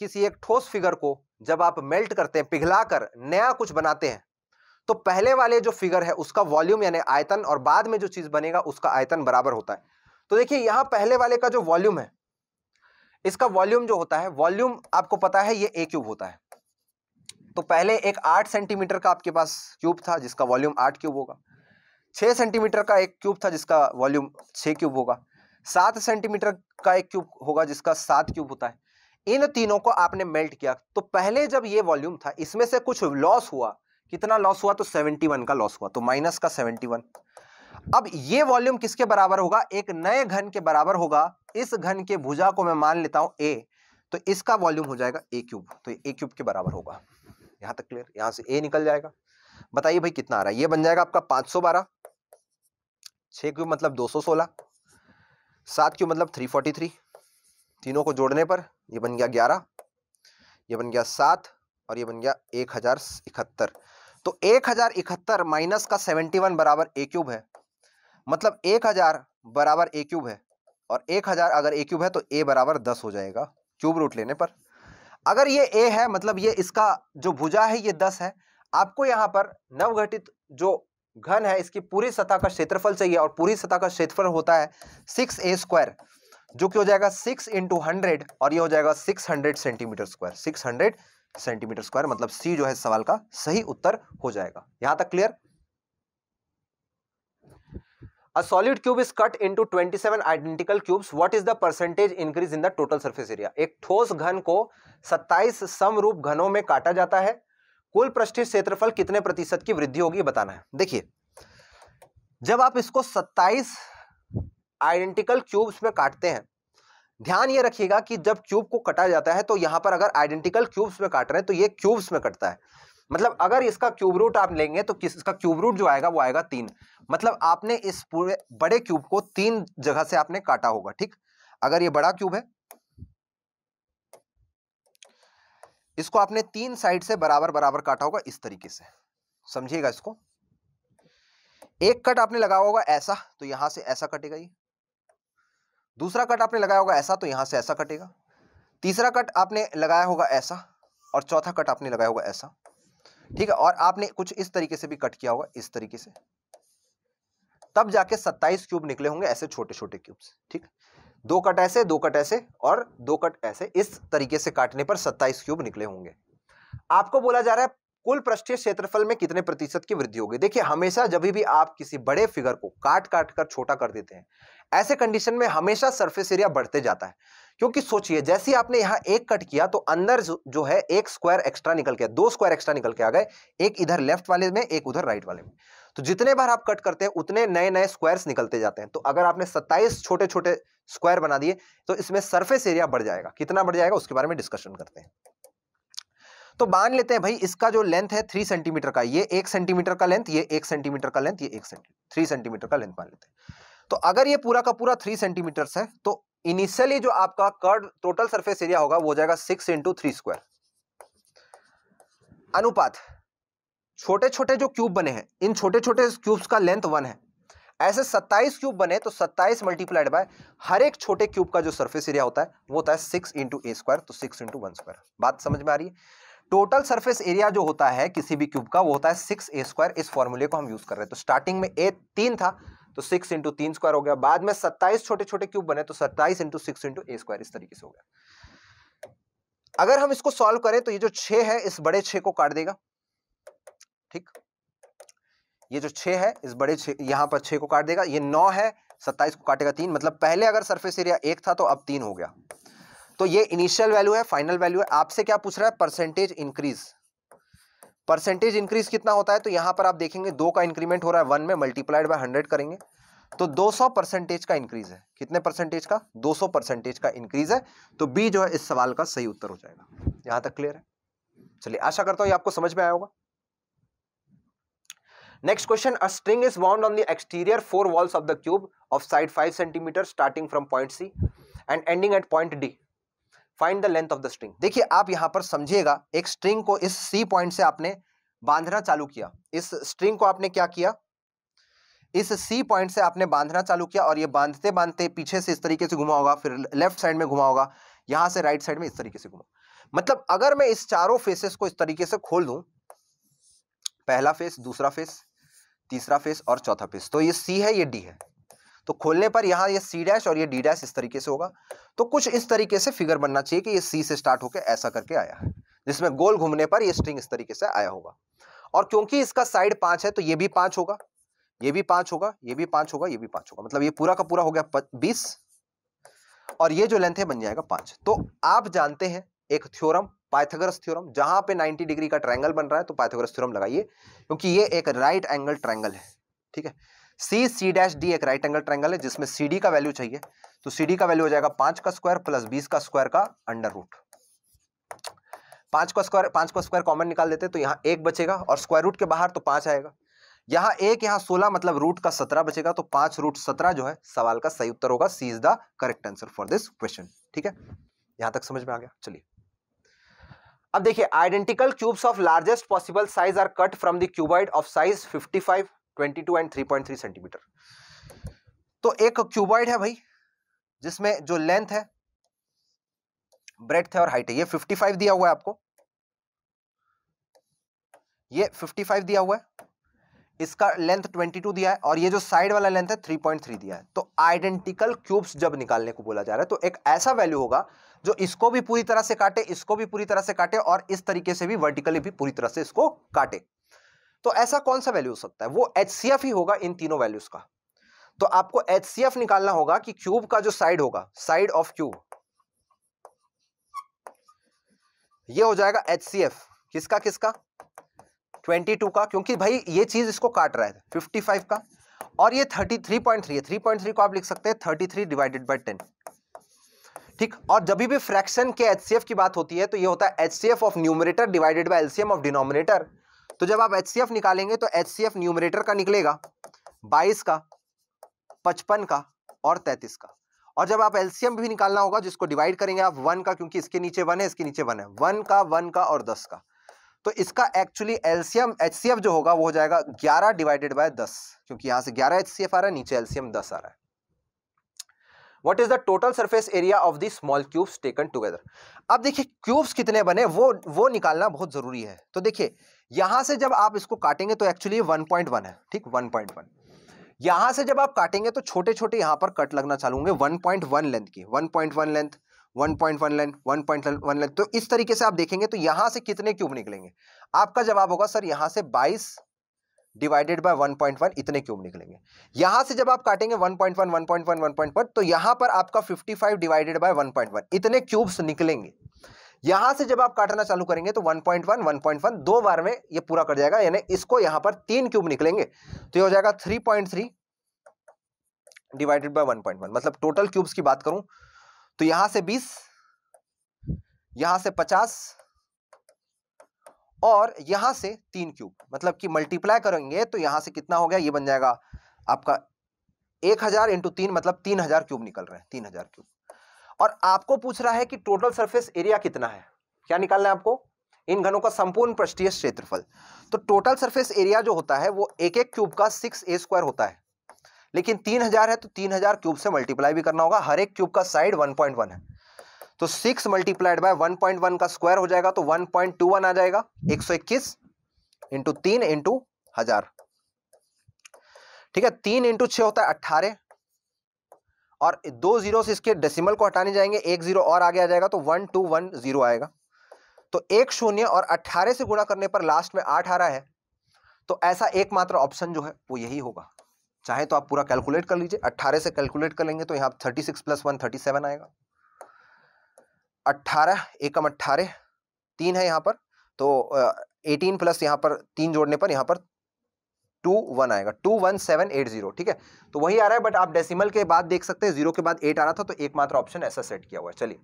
किसी एक ठोस फिगर को जब आप मेल्ट करते हैं पिघला कर नया कुछ बनाते हैं तो पहले वाले जो फिगर है उसका वॉल्यूम यानी आयतन और बाद में जो चीज बनेगा उसका आयतन बराबर होता है तो देखिए यहां पहले वाले का जो वॉल्यूम है इसका वॉल्यूम जो होता है वॉल्यूम आपको पता है ये ए क्यूब होता है तो पहले एक आठ सेंटीमीटर का आपके पास क्यूब था जिसका वॉल्यूम आठ क्यूब होगा छः सेंटीमीटर का एक क्यूब था जिसका वॉल्यूम छः क्यूब होगा सात सेंटीमीटर का एक क्यूब होगा जिसका सात क्यूब होता है इन तीनों को आपने मेल्ट किया तो पहले जब ये वॉल्यूम था इसमें से कुछ लॉस हुआ कितना लॉस हुआ तो 71 का लॉस हुआ तो माइनस का 71 अब ये वॉल्यूम किसके बराबर होगा एक नए घन के बराबर होगा इस घन के भुजा को मैं मान लेता हूं ए तो इसका वॉल्यूम हो जाएगा ए क्यूब तो ए क्यूब के बराबर होगा यहां तक क्लियर यहां से ए निकल जाएगा बताइए भाई कितना आ रहा है ये बन जाएगा आपका पांच सौ बारह छह क्यूब मतलब दो सौ सोलह सात क्यूब मतलब थ्री फोर्टी थ्री तीनों को जोड़ने पर यह बन गया ग्यारह ये बन गया सात और ये बन गया एक हजार इकहत्तर तो एक हजार इकहत्तर माइनस का सेवेंटी वन बराबर ए क्यूब है मतलब एक हज़ार बराबर ए क्यूब है और एक हज़ार अगर ए क्यूब है तो ए बराबर दस हो जाएगा क्यूब रूट लेने पर अगर ये ए है मतलब ये इसका जो भुजा है ये दस है आपको यहाँ पर नवघटित जो घन है इसकी पूरी सतह का क्षेत्रफल चाहिए और पूरी सतह का क्षेत्रफल होता है सिक्स ए स्क्वायर जो कि हो जाएगा सिक्स इंटू हंड्रेड और ये हो जाएगा six hundred centimetre square six hundred centimetre square मतलब सी जो है सवाल का सही उत्तर हो जाएगा यहां तक clear a solid cube is cut into 27 identical cubes what is the percentage increase in the total surface area एक ठोस घन को 27 समरूप घनों में काटा जाता है कुल पृष्ठीय क्षेत्रफल कितने प्रतिशत की वृद्धि होगी बताना है देखिए जब आप इसको 27 आइडेंटिकल क्यूब्स में काटते हैं ध्यान ये रखिएगा कि जब क्यूब को कटा जाता है तो यहां पर अगर आइडेंटिकल क्यूब्स में काट रहे हैं तो ये क्यूब्स में कटता है मतलब अगर इसका क्यूब रूट आप लेंगे तो किस इसका क्यूब रूट जो आएगा वो आएगा तीन मतलब आपने इस पूरे बड़े क्यूब को तीन जगह से आपने काटा होगा ठीक अगर ये बड़ा क्यूब है इसको आपने तीन साइड से बराबर बराबर काटा होगा इस तरीके से समझिएगा इसको एक कट आपने लगाया होगा ऐसा तो यहां से ऐसा कटेगा ये दूसरा कट आपने लगाया होगा ऐसा तो यहां से ऐसा कटेगा तीसरा कट आपने लगाया होगा ऐसा और चौथा कट आपने लगाया होगा ऐसा ठीक है और आपने कुछ इस तरीके से भी कट किया होगा इस तरीके से तब जाके 27 क्यूब निकले होंगे ऐसे छोटे छोटे क्यूब्स ठीक दो कट ऐसे दो कट ऐसे और दो कट ऐसे इस तरीके से काटने पर 27 क्यूब निकले होंगे आपको बोला जा रहा है कुल पृष्ठीय क्षेत्रफल में कितने प्रतिशत की वृद्धि होगी देखिए हमेशा जब भी आप किसी बड़े फिगर को काट काट कर छोटा कर देते हैं ऐसे कंडीशन में हमेशा सरफेस एरिया बढ़ते जाता है क्योंकि सोचिए जैसे आपने यहां एक कट किया तो अंदर जो है एक स्क्वायर एक्स्ट्रा निकल के दो स्क्वायर एक्स्ट्रा निकल के आ गए एक इधर लेफ्ट वाले में एक उधर राइट वाले में तो जितने बार आप कट करते हैं उतने नए नए स्क्वायर्स निकलते जाते हैं तो अगर आपने 27 छोटे छोटे स्क्वायर बना दिए तो इसमें सरफेस एरिया बढ़ जाएगा कितना बढ़ जाएगा उसके बारे में डिस्कशन करते हैं तो मान लेते हैं भाई इसका जो लेंथ है थ्री सेंटीमीटर का ये एक सेंटीमीटर का लेंथ ये एक सेंटीमीटर का लेंथ ये एक सेंटीमीटर थ्री सेंटीमीटर का लेंथ मान लेते हैं तो अगर ये पूरा का पूरा थ्री सेंटीमीटर है तो इनिशियली जो आपका कर्ड टोटल सरफेस एरिया होगा वो हो जाएगा सिक्स इंटू थ्री स्क्वायर अनुपात छोटे छोटे जो क्यूब बने हैं इन छोटे छोटे क्यूब्स का लेंथ वन है ऐसे सत्ताईस क्यूब बने तो सत्ताईस मल्टीप्लाइड बाय हर एक छोटे क्यूब का जो सरफेस एरिया होता है वो होता है सिक्स इंटू ए स्क्वायर तो सिक्स इंटू वन स्क्वायर बात समझ में आ रही है टोटल सरफेस एरिया जो होता है किसी भी क्यूब का वो होता है सिक्स ए स्क्वायर इस फॉर्मूले को हम यूज कर रहे हैं तो स्टार्टिंग में ए तीन था तो सिक्स इंटू तीन स्क्वायर हो गया बाद में सत्ताईस छोटे छोटे क्यूब बने तो सत्ताईस इंटू सिक्स इंटू ए स्क्वायर इस तरीके से हो गया अगर हम इसको सॉल्व करें तो ये जो छे है इस बड़े छे को काट देगा ठीक ये जो छे है इस बड़े छे यहां पर छे को काट देगा ये नौ है सत्ताईस को काटेगा तीन मतलब पहले अगर सरफेस एरिया एक था तो अब तीन हो गया तो ये इनिशियल वैल्यू है फाइनल वैल्यू है आपसे क्या पूछ रहा है परसेंटेज इंक्रीज परसेंटेज इंक्रीज कितना होता है तो यहाँ पर आप देखेंगे दो का इंक्रीमेंट हो रहा है वन में मल्टीप्लाइड बाय हंड्रेड करेंगे तो 200 परसेंटेज का इंक्रीज है कितने परसेंटेज का 200 परसेंटेज का इंक्रीज है तो बी जो है इस सवाल का सही उत्तर हो जाएगा यहां तक क्लियर है चलिए आशा करता हूं ये आपको समझ में आया होगा next question a string is wound on the exterior four walls of the cube of side five centimetre starting from point C and ending at point D find the length of the string देखिए आप यहाँ पर समझिएगा एक स्ट्रिंग को इस सी पॉइंट से आपने बांधना चालू किया इस स्ट्रिंग को आपने क्या किया इस सी पॉइंट से आपने बांधना चालू किया और ये बांधते बांधते पीछे से इस तरीके से घुमा होगा फिर लेफ्ट साइड में घुमा होगा यहां से राइट साइड में इस तरीके से घुमा मतलब अगर मैं इस चारों फेसेस को इस तरीके से खोल दूं पहला फेस दूसरा फेस तीसरा फेस और चौथा फेस तो ये सी है ये डी है तो खोलने पर यहाँ ये सी डैश और ये डी डैश इस तरीके से होगा तो कुछ इस तरीके से फिगर बनना चाहिए कि ये सी से स्टार्ट होकर ऐसा करके आया है जिसमें गोल घूमने पर ये स्ट्रिंग इस तरीके से आया होगा और क्योंकि इसका साइड पांच है तो ये भी पांच होगा ये भी पांच होगा ये भी पांच होगा ये भी पांच होगा मतलब ये पूरा का पूरा हो गया बीस और ये जो लेंथ है बन जाएगा पांच तो आप जानते हैं एक थ्योरम पाइथागोरस थ्योरम जहां पे 90 डिग्री का ट्रायंगल बन रहा है तो पाइथागोरस थ्योरम लगाइए क्योंकि ये एक राइट एंगल ट्रायंगल है ठीक है सी सी डैश डी एक राइट एंगल ट्रैंगल है जिसमें सी डी का वैल्यू चाहिए तो सी डी का वैल्यू हो जाएगा पांच का स्क्वायर प्लस बीस का स्क्वायर का अंडर रूट पांच का स्क्वायर पांच का स्क्वायर कॉमन निकाल देते तो यहाँ एक बचेगा और स्क्वायर रूट के बाहर तो पांच आएगा यहाँ एक यहाँ सोलह मतलब रूट का सत्रह बचेगा तो पांच रूट सत्रह जो है सवाल का सही उत्तर होगा C is the correct answer for this question ठीक है यहां तक समझ में आ गया चलिए अब देखिए identical cubes of largest possible size are cut from the cuboid of size 55 twenty two and three point three centimetre तो एक क्यूबॉइड है भाई जिसमें जो लेंथ है ब्रेथ है और हाइट है ये फिफ्टी फाइव दिया हुआ है आपको ये फिफ्टी फाइव दिया हुआ है इसका लेंथ ट्वेंटी टू दिया है और ये जो साइड वाला लेंथ है थ्री पॉइंट थ्री दिया है तो आइडेंटिकल क्यूब्स जब निकालने को बोला जा रहा है तो एक ऐसा वैल्यू होगा जो इसको भी पूरी तरह से काटे इसको भी पूरी तरह से काटे और इस तरीके से भी वर्टिकली भी पूरी तरह से इसको काटे तो ऐसा कौन सा वैल्यू हो सकता है वो एच ही होगा इन तीनों वैल्यूज का तो आपको एच निकालना होगा कि क्यूब का जो साइड होगा साइड ऑफ क्यूब ये हो जाएगा एच किसका किसका 22 का क्योंकि भाई ये चीज इसको काट रहा है 55 का और ये 33.3 है 3.3 को आप लिख सकते हैं 33 डिवाइडेड बाय 10 ठीक और जब भी फ्रैक्शन के एच की बात होती है तो ये होता है H of numerator divided by LCM of denominator तो जब आप एच निकालेंगे तो एच सी न्यूमरेटर का निकलेगा बाईस का पचपन का और तैतीस का और जब आप एल्सियम भी निकालना होगा जिसको डिवाइड करेंगे आप वन का क्योंकि इसके नीचे वन है इसके नीचे वन है वन का वन का और दस का तो इसका एक्चुअली एलसीएम एच जो होगा वो हो जाएगा ग्यारह डिवाइडेड बाय दस क्योंकि यहां से ग्यारह एच आ रहा है नीचे एलसीएम दस आ रहा है what is the total surface area of the small cubes taken together अब देखिए क्यूब्स कितने बने वो वो निकालना बहुत जरूरी है तो देखिए यहां से जब आप इसको काटेंगे तो एक्चुअली वन पॉइंट वन है ठीक वन पॉइंट वन यहां से जब आप काटेंगे तो छोटे छोटे यहां पर कट लगना चालू होंगे वन पॉइंट वन लेंथ की one point one length one point one length one point one length तो इस तरीके से आप देखेंगे तो यहां से कितने क्यूब निकलेंगे आपका जवाब होगा सर यहां से बाईस डिवाइडेड बाय 1.1 इतने क्यूब निकलेंगे यहां से जब आप काटेंगे 1.1 1.1 1.1 तो यहां पर आपका 55 डिवाइडेड बाय 1.1 इतने क्यूब्स निकलेंगे यहां से जब आप काटना चालू करेंगे तो 1.1 1.1 दो बार में ये पूरा कर जाएगा यानी इसको यहां पर तीन क्यूब निकलेंगे तो ये हो जाएगा 3.3 डिवाइडेड बाय 1.1 मतलब टोटल क्यूब्स की बात करूं तो यहां से 20 यहां से 50 और यहां से तीन क्यूब मतलब कि मल्टीप्लाई करेंगे तो यहां से कितना हो गया ये बन जाएगा आपका एक हजार इंटू तीन मतलब तीन हजार क्यूब निकल रहे हैं तीन हजार क्यूब और आपको पूछ रहा है कि टोटल सरफेस एरिया कितना है क्या निकालना है आपको इन घनों का संपूर्ण पृष्ठीय क्षेत्रफल तो टोटल सरफेस एरिया जो होता है वो एक एक क्यूब का सिक्स ए स्क्वायर होता है लेकिन तीन हजार है तो तीन हजार क्यूब से मल्टीप्लाई भी करना होगा हर एक क्यूब का साइड वन पॉइंट वन है तो six multiplied by one point one का स्क्वायर हो जाएगा तो वन पॉइंट टू वन आ जाएगा एक सौ इक्कीस इंटू तीन इंटू हजार ठीक है तीन इंटू छ होता है अट्ठारह और दो जीरो से इसके डेसिमल को हटाने जाएंगे एक जीरो और आगे आ जाएगा तो वन टू वन जीरो आएगा तो एक शून्य और अट्ठारह से गुणा करने पर लास्ट में आठ आ रहा है तो ऐसा एकमात्र ऑप्शन जो है वो यही होगा चाहे तो आप पूरा कैलकुलेट कर लीजिए अट्ठारह से कैलकुलेट कर लेंगे तो यहाँ thirty six plus one thirty seven आएगा अट्ठारह एकम अट्ठारह तीन है यहाँ पर तो एटीन प्लस यहाँ पर तीन जोड़ने पर यहाँ पर टू वन आएगा two one seven eight zero ठीक है तो वही आ रहा है बट आप डेसिमल के बाद देख सकते हैं जीरो के बाद एट आ रहा था तो एकमात्र ऑप्शन ऐसा सेट किया हुआ है चलिए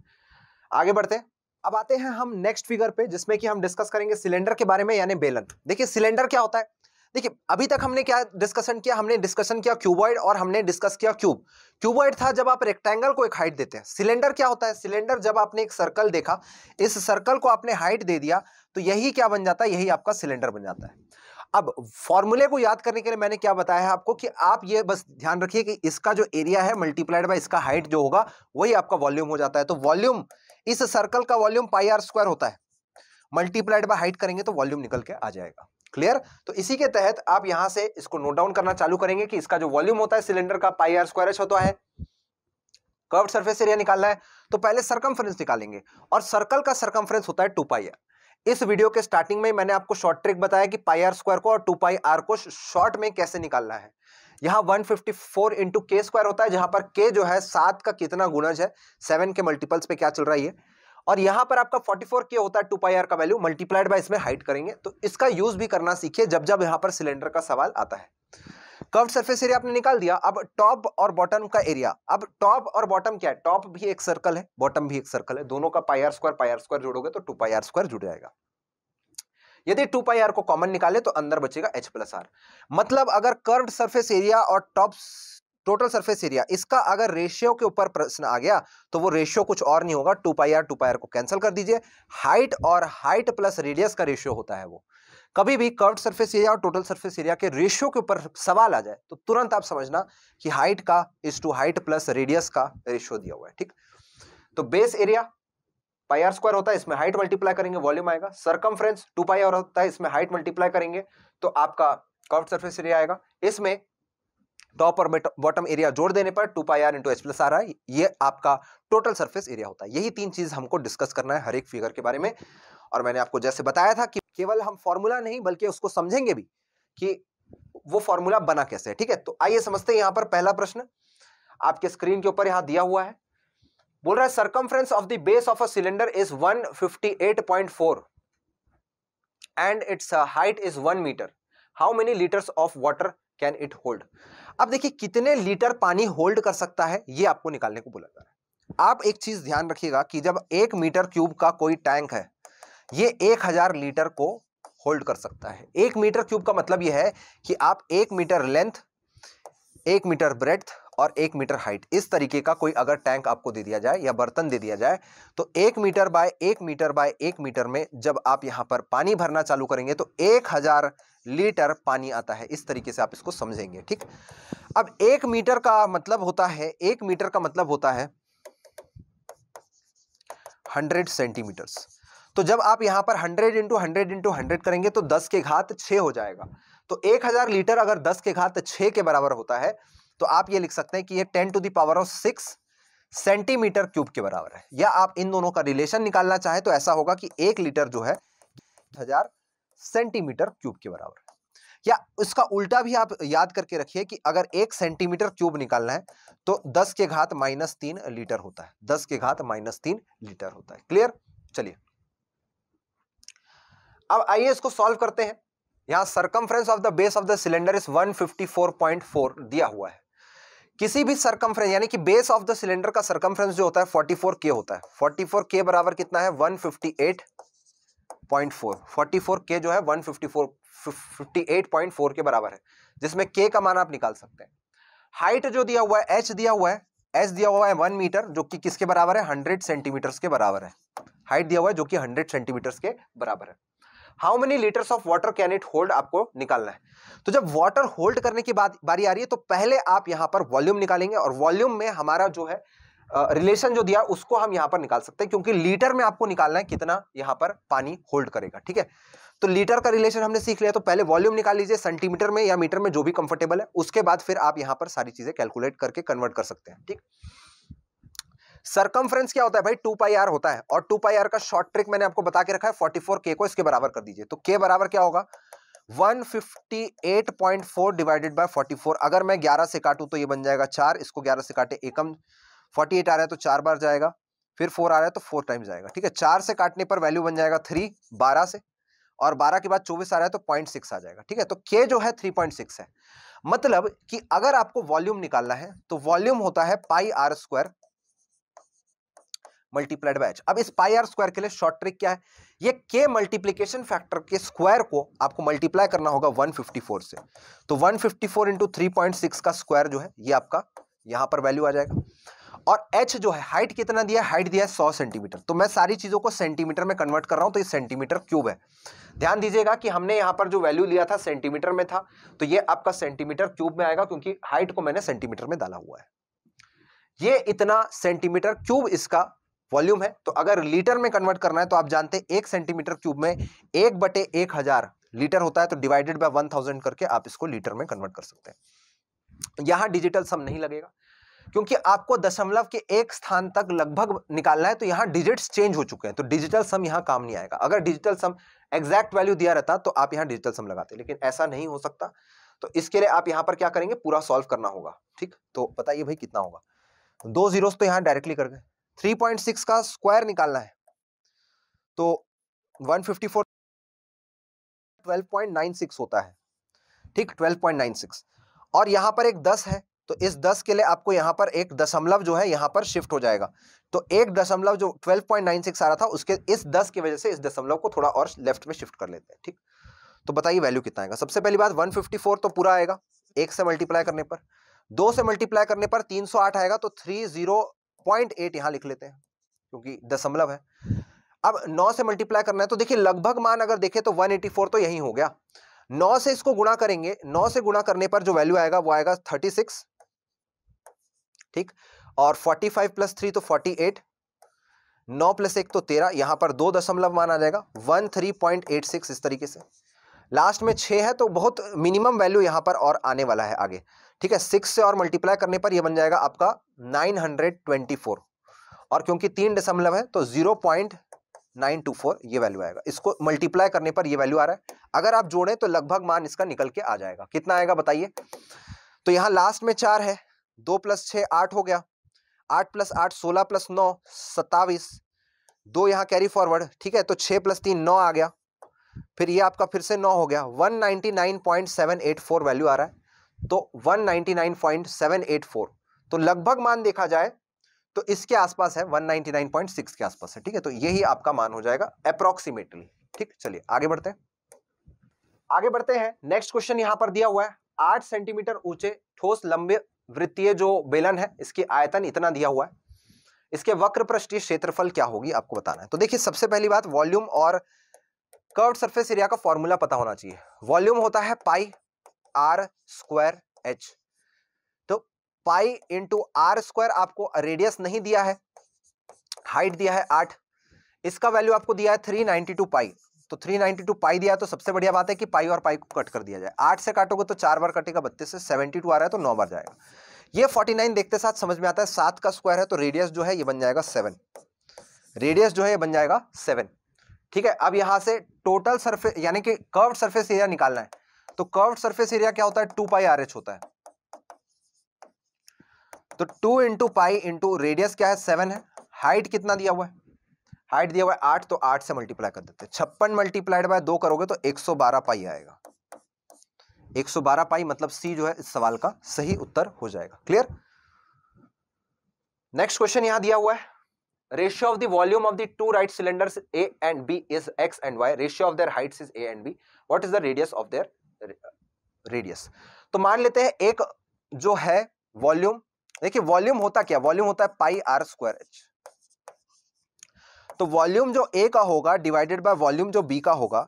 आगे बढ़ते हैं अब आते हैं हम नेक्स्ट फिगर पे जिसमें कि हम डिस्कस करेंगे सिलेंडर के बारे में यानी बेलन देखिए सिलेंडर क्या होता है देखिए अभी तक हमने क्या डिस्कशन किया हमने डिस्कशन किया क्यूबॉइड और हमने डिस्कस किया क्यूब क्यूबॉइड था जब आप रेक्टेंगल को एक हाइट देते हैं सिलेंडर क्या होता है सिलेंडर जब आपने एक सर्कल देखा इस सर्कल को आपने हाइट दे दिया तो यही क्या बन जाता है यही आपका सिलेंडर बन जाता है अब फॉर्मूले को याद करने के लिए मैंने क्या बताया है आपको कि आप ये बस ध्यान रखिए कि इसका जो एरिया है मल्टीप्लाइड बाय इसका हाइट जो होगा वही आपका वॉल्यूम हो जाता है तो वॉल्यूम इस सर्कल का वॉल्यूम पाई आर स्क्वायर होता है मल्टीप्लाइड बाय हाइट करेंगे तो वॉल्यूम निकल के आ जाएगा क्लियर तो इसी के तहत आप यहां से इसको नोट डाउन करना चालू करेंगे कि इसका जो वॉल्यूम होता है सिलेंडर का पाई आर स्क्वायर होता है कर्व सरफेस एरिया निकालना है तो पहले सर्कमफ्रेंस निकालेंगे और सर्कल का सर्कमफ्रेंस होता है टू पाई आर इस वीडियो के स्टार्टिंग में मैंने आपको शॉर्ट ट्रिक बताया कि पाई आर स्क्वायर को और टू पाई आर को शॉर्ट में कैसे निकालना है यहाँ 154 फिफ्टी फोर इंटू के स्क्वायर होता है जहां पर के जो है सात का कितना गुणज है सेवन के मल्टीपल्स पे क्या चल रहा है और यहां पर आपका 44 के होता है टू पाई आर का वैल्यू मल्टीप्लाइड बाय इसमें हाइट करेंगे तो इसका यूज भी करना सीखिए जब जब यहां पर सिलेंडर का सवाल आता है कर्व सरफेस एरिया आपने निकाल दिया अब टॉप और बॉटम का एरिया अब टॉप और बॉटम क्या है टॉप भी एक सर्कल है बॉटम भी एक सर्कल है दोनों का पाईआर स्क्वायर पाईआर स्क्वायर जोड़ोगे तो टू पाईआर स्क्वायर जुड़ जाएगा यदि टू पाई आर को कॉमन निकाले तो अंदर बचेगा एच प्लस आर मतलब अगर कर्व सरफेस एरिया और टॉप टोटल सरफेस एरिया इसका अगर रेशियो के ऊपर प्रश्न आ गया तो वो रेशियो कुछ और नहीं होगा two pi R two pi R को कैंसिल कर दीजिए हाइट और हाइट प्लस रेडियस का रेशियो होता है वो कभी भी कर्व सरफेस एरिया और टोटल सरफेस एरिया के रेशियो के ऊपर सवाल आ जाए तो तुरंत आप समझना कि हाइट का is two height plus radius का रेशियो दिया हुआ है ठीक तो base area pi are square होता है इसमें हाइट मल्टीप्लाई करेंगे वॉल्यूम आएगा सरकमफ्रेंस टू पाई आर होता है इसमें हाइट मल्टीप्लाई करेंगे तो आपका कर्व सरफेस एरिया आएगा इसमें टॉप अपर बॉटम एरिया जोड़ देने पर two pi R into H plus आ रहा है ये आपका टोटल सरफेस एरिया होता है यही तीन चीज़ हमको डिस्कस करना है हर एक फिगर के बारे में और मैंने आपको जैसे बताया था कि केवल हम फॉर्मूला नहीं बल्कि उसको समझेंगे भी कि वो फॉर्मूला बना कैसे है ठीक है तो आइए समझते हैं यहाँ पर पहला प्रश्न आपके स्क्रीन के ऊपर यहाँ दिया हुआ है बोल रहा है circumference of the base of a cylinder is 158.4 and its height is one metre how many litres of water can it hold अब देखिए कितने लीटर पानी होल्ड कर सकता है ये आपको निकालने को बोला जा रहा है आप एक चीज ध्यान रखिएगा कि जब एक मीटर क्यूब का कोई टैंक है ये एक हजार लीटर को होल्ड कर सकता है एक मीटर क्यूब का मतलब यह है कि आप एक मीटर लेंथ एक मीटर ब्रेथ और एक मीटर हाइट इस तरीके का कोई अगर टैंक आपको दे दिया जाए या बर्तन दे दिया जाए तो एक मीटर बाय एक मीटर बाय एक मीटर में जब आप यहां पर पानी भरना चालू करेंगे तो एक हजार लीटर पानी आता है इस तरीके से आप इसको समझेंगे ठीक अब एक मीटर का मतलब होता है एक मीटर का मतलब होता है हंड्रेड सेंटीमीटर्स तो जब आप यहां पर hundred into hundred into hundred करेंगे तो दस के घात छ हो जाएगा तो एक हज़ार लीटर अगर दस के घात छ के बराबर होता है तो आप ये लिख सकते हैं कि ये ten to the power of six centimetre cube के बराबर है या आप इन दोनों का रिलेशन निकालना चाहें तो ऐसा होगा कि एक लीटर जो है हज़ार सेंटीमीटर क्यूब के बराबर या इसका उल्टा भी आप याद करके रखिए कि अगर एक सेंटीमीटर क्यूब निकालना है तो 10 के घात माइनस तीन लीटर होता है 10 के घात माइनस तीन लीटर होता है क्लियर चलिए अब आइए इसको सॉल्व करते हैं यहां circumference of the base of the cylinder is 154.4 दिया हुआ है किसी भी सरकमफ्रेंस यानी कि बेस ऑफ द सिलेंडर का सरकमफ्रेंस जो होता है 44 के होता है 44 के बराबर कितना है 158 पॉइंट फोर फोर्टी फोर के जो है one fifty four fifty eight point four के बराबर है जिसमें के का मान आप निकाल सकते हैं हाइट जो दिया हुआ है एच दिया हुआ है एच दिया हुआ है वन मीटर जो कि किसके बराबर है हंड्रेड सेंटीमीटर्स के बराबर है हाइट दिया हुआ है जो कि हंड्रेड सेंटीमीटर्स के बराबर है how many litres of water can it hold आपको निकालना है तो जब वाटर होल्ड करने की बात बारी आ रही है तो पहले आप यहां पर वॉल्यूम निकालेंगे और वॉल्यूम में हमारा जो है रिलेशन जो दिया उसको हम यहां पर निकाल सकते हैं क्योंकि लीटर में आपको निकालना है कितना यहां पर पानी होल्ड करेगा ठीक है तो लीटर का रिलेशन हमने सीख लिया तो पहले वॉल्यूम निकाल लीजिए सेंटीमीटर में या मीटर में जो भी कंफर्टेबल है उसके बाद फिर आप यहां पर सारी चीजें कैलकुलेट करके कन्वर्ट कर सकते हैं ठीक सरकमफ्रेंस क्या होता है भाई टू पाई आर होता है और टू पाई आर का शॉर्ट ट्रिक मैंने आपको बता के रखा है फोर्टी फोर के को इसके बराबर कर दीजिए तो के बराबर क्या होगा 158.4 डिवाइडेड बाय 44 अगर मैं 11 से काटूं तो ये बन जाएगा चार इसको 11 से काटे एकम फोर्टी एट आ रहा है तो चार बार जाएगा फिर फोर आ रहा है तो फोर टाइम जाएगा ठीक है चार से काटने पर वैल्यू बन जाएगा थ्री बारह से और बारह के बाद चौबीस आ रहा है तो पॉइंट सिक्स आ जाएगा ठीक है तो के जो है थ्री पॉइंट सिक्स है मतलब कि अगर आपको वॉल्यूम निकालना है तो वॉल्यूम होता है pi are square multiplied by H अब इस पाई आर स्क्वायर के लिए शॉर्ट ट्रिक क्या है ये के मल्टीप्लीकेशन फैक्टर के स्क्वायर को आपको मल्टीप्लाई करना होगा फोर से तो वन फिफ्टी फोर इंटू का स्क्वायर जो है ये आपका यहां पर वैल्यू आ जाएगा और एच जो है हाइट कितना दिया हाइट दिया है सौ सेंटीमीटर तो मैं सारी चीज़ों को सेंटीमीटर में कन्वर्ट कर रहा हूं तो ये सेंटीमीटर क्यूब है ध्यान दीजिएगा कि हमने यहां पर जो वैल्यू लिया था सेंटीमीटर में था तो ये आपका सेंटीमीटर क्यूब में आएगा क्योंकि हाइट को मैंने सेंटीमीटर में डाला हुआ है ये इतना सेंटीमीटर क्यूब इसका वॉल्यूम है तो अगर लीटर में कन्वर्ट करना है तो आप जानते हैं एक सेंटीमीटर क्यूब में एक बटे एक हज़ार लीटर होता है तो डिवाइडेड बाय वन थाउजेंड करके आप इसको लीटर में कन्वर्ट कर सकते हैं यहां डिजिटल सम नहीं लगेगा क्योंकि आपको दशमलव के एक स्थान तक लगभग निकालना है तो यहाँ डिजिट्स चेंज हो चुके हैं तो डिजिटल सम यहाँ काम नहीं आएगा अगर डिजिटल सम एग्जैक्ट वैल्यू दिया रहता तो आप यहाँ डिजिटल सम लगाते लेकिन ऐसा नहीं हो सकता तो इसके लिए आप यहाँ पर क्या करेंगे पूरा सॉल्व करना होगा ठीक तो बताइए भाई कितना होगा तो दो जीरो तो यहाँ डायरेक्टली कर गए थ्री पॉइंट सिक्स का स्क्वायर निकालना है तो one fifty four twelve point nine six होता है ठीक ट्वेल्व पॉइंट नाइन सिक्स और यहाँ पर एक दस है तो इस दस के लिए आपको यहाँ पर एक दशमलव जो है यहाँ पर शिफ्ट हो जाएगा तो एक दशमलव जो 12.96 आ रहा था उसके इस दस की वजह से इस दशमलव को थोड़ा और लेफ्ट में शिफ्ट कर लेते हैं ठीक तो बताइए वैल्यू कितना आएगा सबसे पहली बात 154 तो पूरा आएगा एक से मल्टीप्लाई करने पर दो से मल्टीप्लाई करने पर आठ आएगा तो एट यहाँ लिख लेते हैं क्योंकि दशमलव है अब नौ से मल्टीप्लाई करना है तो देखिए लगभग मान अगर देखे तो फोर तो यही हो गया नौ से इसको गुणा करेंगे नौ से गुणा करने पर जो वैल्यू आएगा वो आएगा सिक्स ठीक और 45 प्लस थ्री तो 48 नौ प्लस एक तो तेरह यहां पर दो दशमलव आ जाएगा one three point eight six इस तरीके से लास्ट में छः है तो बहुत मिनिमम वैल्यू यहां पर और आने वाला है आगे ठीक है सिक्स से और मल्टीप्लाई करने पर यह बन जाएगा आपका नाइन हंड्रेड ट्वेंटी फोर और क्योंकि तीन दशमलव है तो zero point nine two four ये वैल्यू आएगा इसको मल्टीप्लाई करने पर ये वैल्यू आ रहा है अगर आप जोड़ें तो लगभग मान इसका निकल के आ जाएगा कितना आएगा बताइए तो यहाँ लास्ट में चार है दो प्लस छः आठ हो गया आठ प्लस आठ सोलह प्लस नौ सत्ताईस दो यहाँ कैरी फॉरवर्ड ठीक है तो छः प्लस तीन नौ आ गया फिर ये आपका फिर से नौ हो गया one ninety nine point seven eight four value आ रहा है तो one ninety nine point seven eight four तो लगभग मान देखा जाए तो इसके आसपास है one ninety nine point six के आसपास है ठीक है तो यही आपका मान हो जाएगा अप्रॉक्सीमेटली ठीक चलिए आगे बढ़ते हैं आगे बढ़ते हैं नेक्स्ट क्वेश्चन यहां पर दिया हुआ है आठ सेंटीमीटर ऊंचे ठोस लंबे वृत्तीय जो बेलन है इसकी आयतन इतना दिया हुआ है इसके वक्र पृष्ठीय क्षेत्रफल क्या होगी आपको बताना है तो देखिए सबसे पहली बात वॉल्यूम और कर्व सरफेस एरिया का फॉर्मूला पता होना चाहिए वॉल्यूम होता है पाई आर स्क्वायर एच तो पाई इंटू आर स्क्वायर आपको रेडियस नहीं दिया है हाइट दिया है आठ इसका वैल्यू आपको दिया है थ्री नाइनटी टू पाई तो 392 पाई दिया तो सबसे बढ़िया बात है कि पाई और पाई को कट कर दिया जाए आठ से काटोगे तो चार बार कटेगा बत्तीस से सेवेंटी आ रहा है तो नौ बार जाएगा ये फोर्टी देखते साथ समझ में आता है सात का स्क्वायर है तो रेडियस जो है ये बन जाएगा सेवन रेडियस जो है ये बन जाएगा सेवन ठीक है अब यहां से टोटल सरफेस यानी कि कर्व सर्फेस एरिया निकालना है तो कर्व सर्फेस एरिया क्या होता है टू पाई आर एच होता है तो two into pi into radius क्या है सेवन है हाइट कितना दिया हुआ है हाइट दिया हुआ है आठ तो आठ से मल्टीप्लाई कर देते हैं छप्पन मल्टीप्लाइड बाय दो करोगे तो एक सौ बारह पाई आएगा एक सौ बारह पाई मतलब सी जो है इस सवाल का सही उत्तर हो जाएगा क्लियर नेक्स्ट क्वेश्चन यहां दिया हुआ है ratio of the volume of the two right cylinder A and B is X and Y ratio of their heights is A and B What is the radius of their radius तो मान लेते हैं एक जो है वॉल्यूम देखिए वॉल्यूम होता क्या वॉल्यूम होता है पाई आर स्क्वायर एच तो वॉल्यूम जो ए का होगा डिवाइडेड बाय वॉल्यूम जो बी का होगा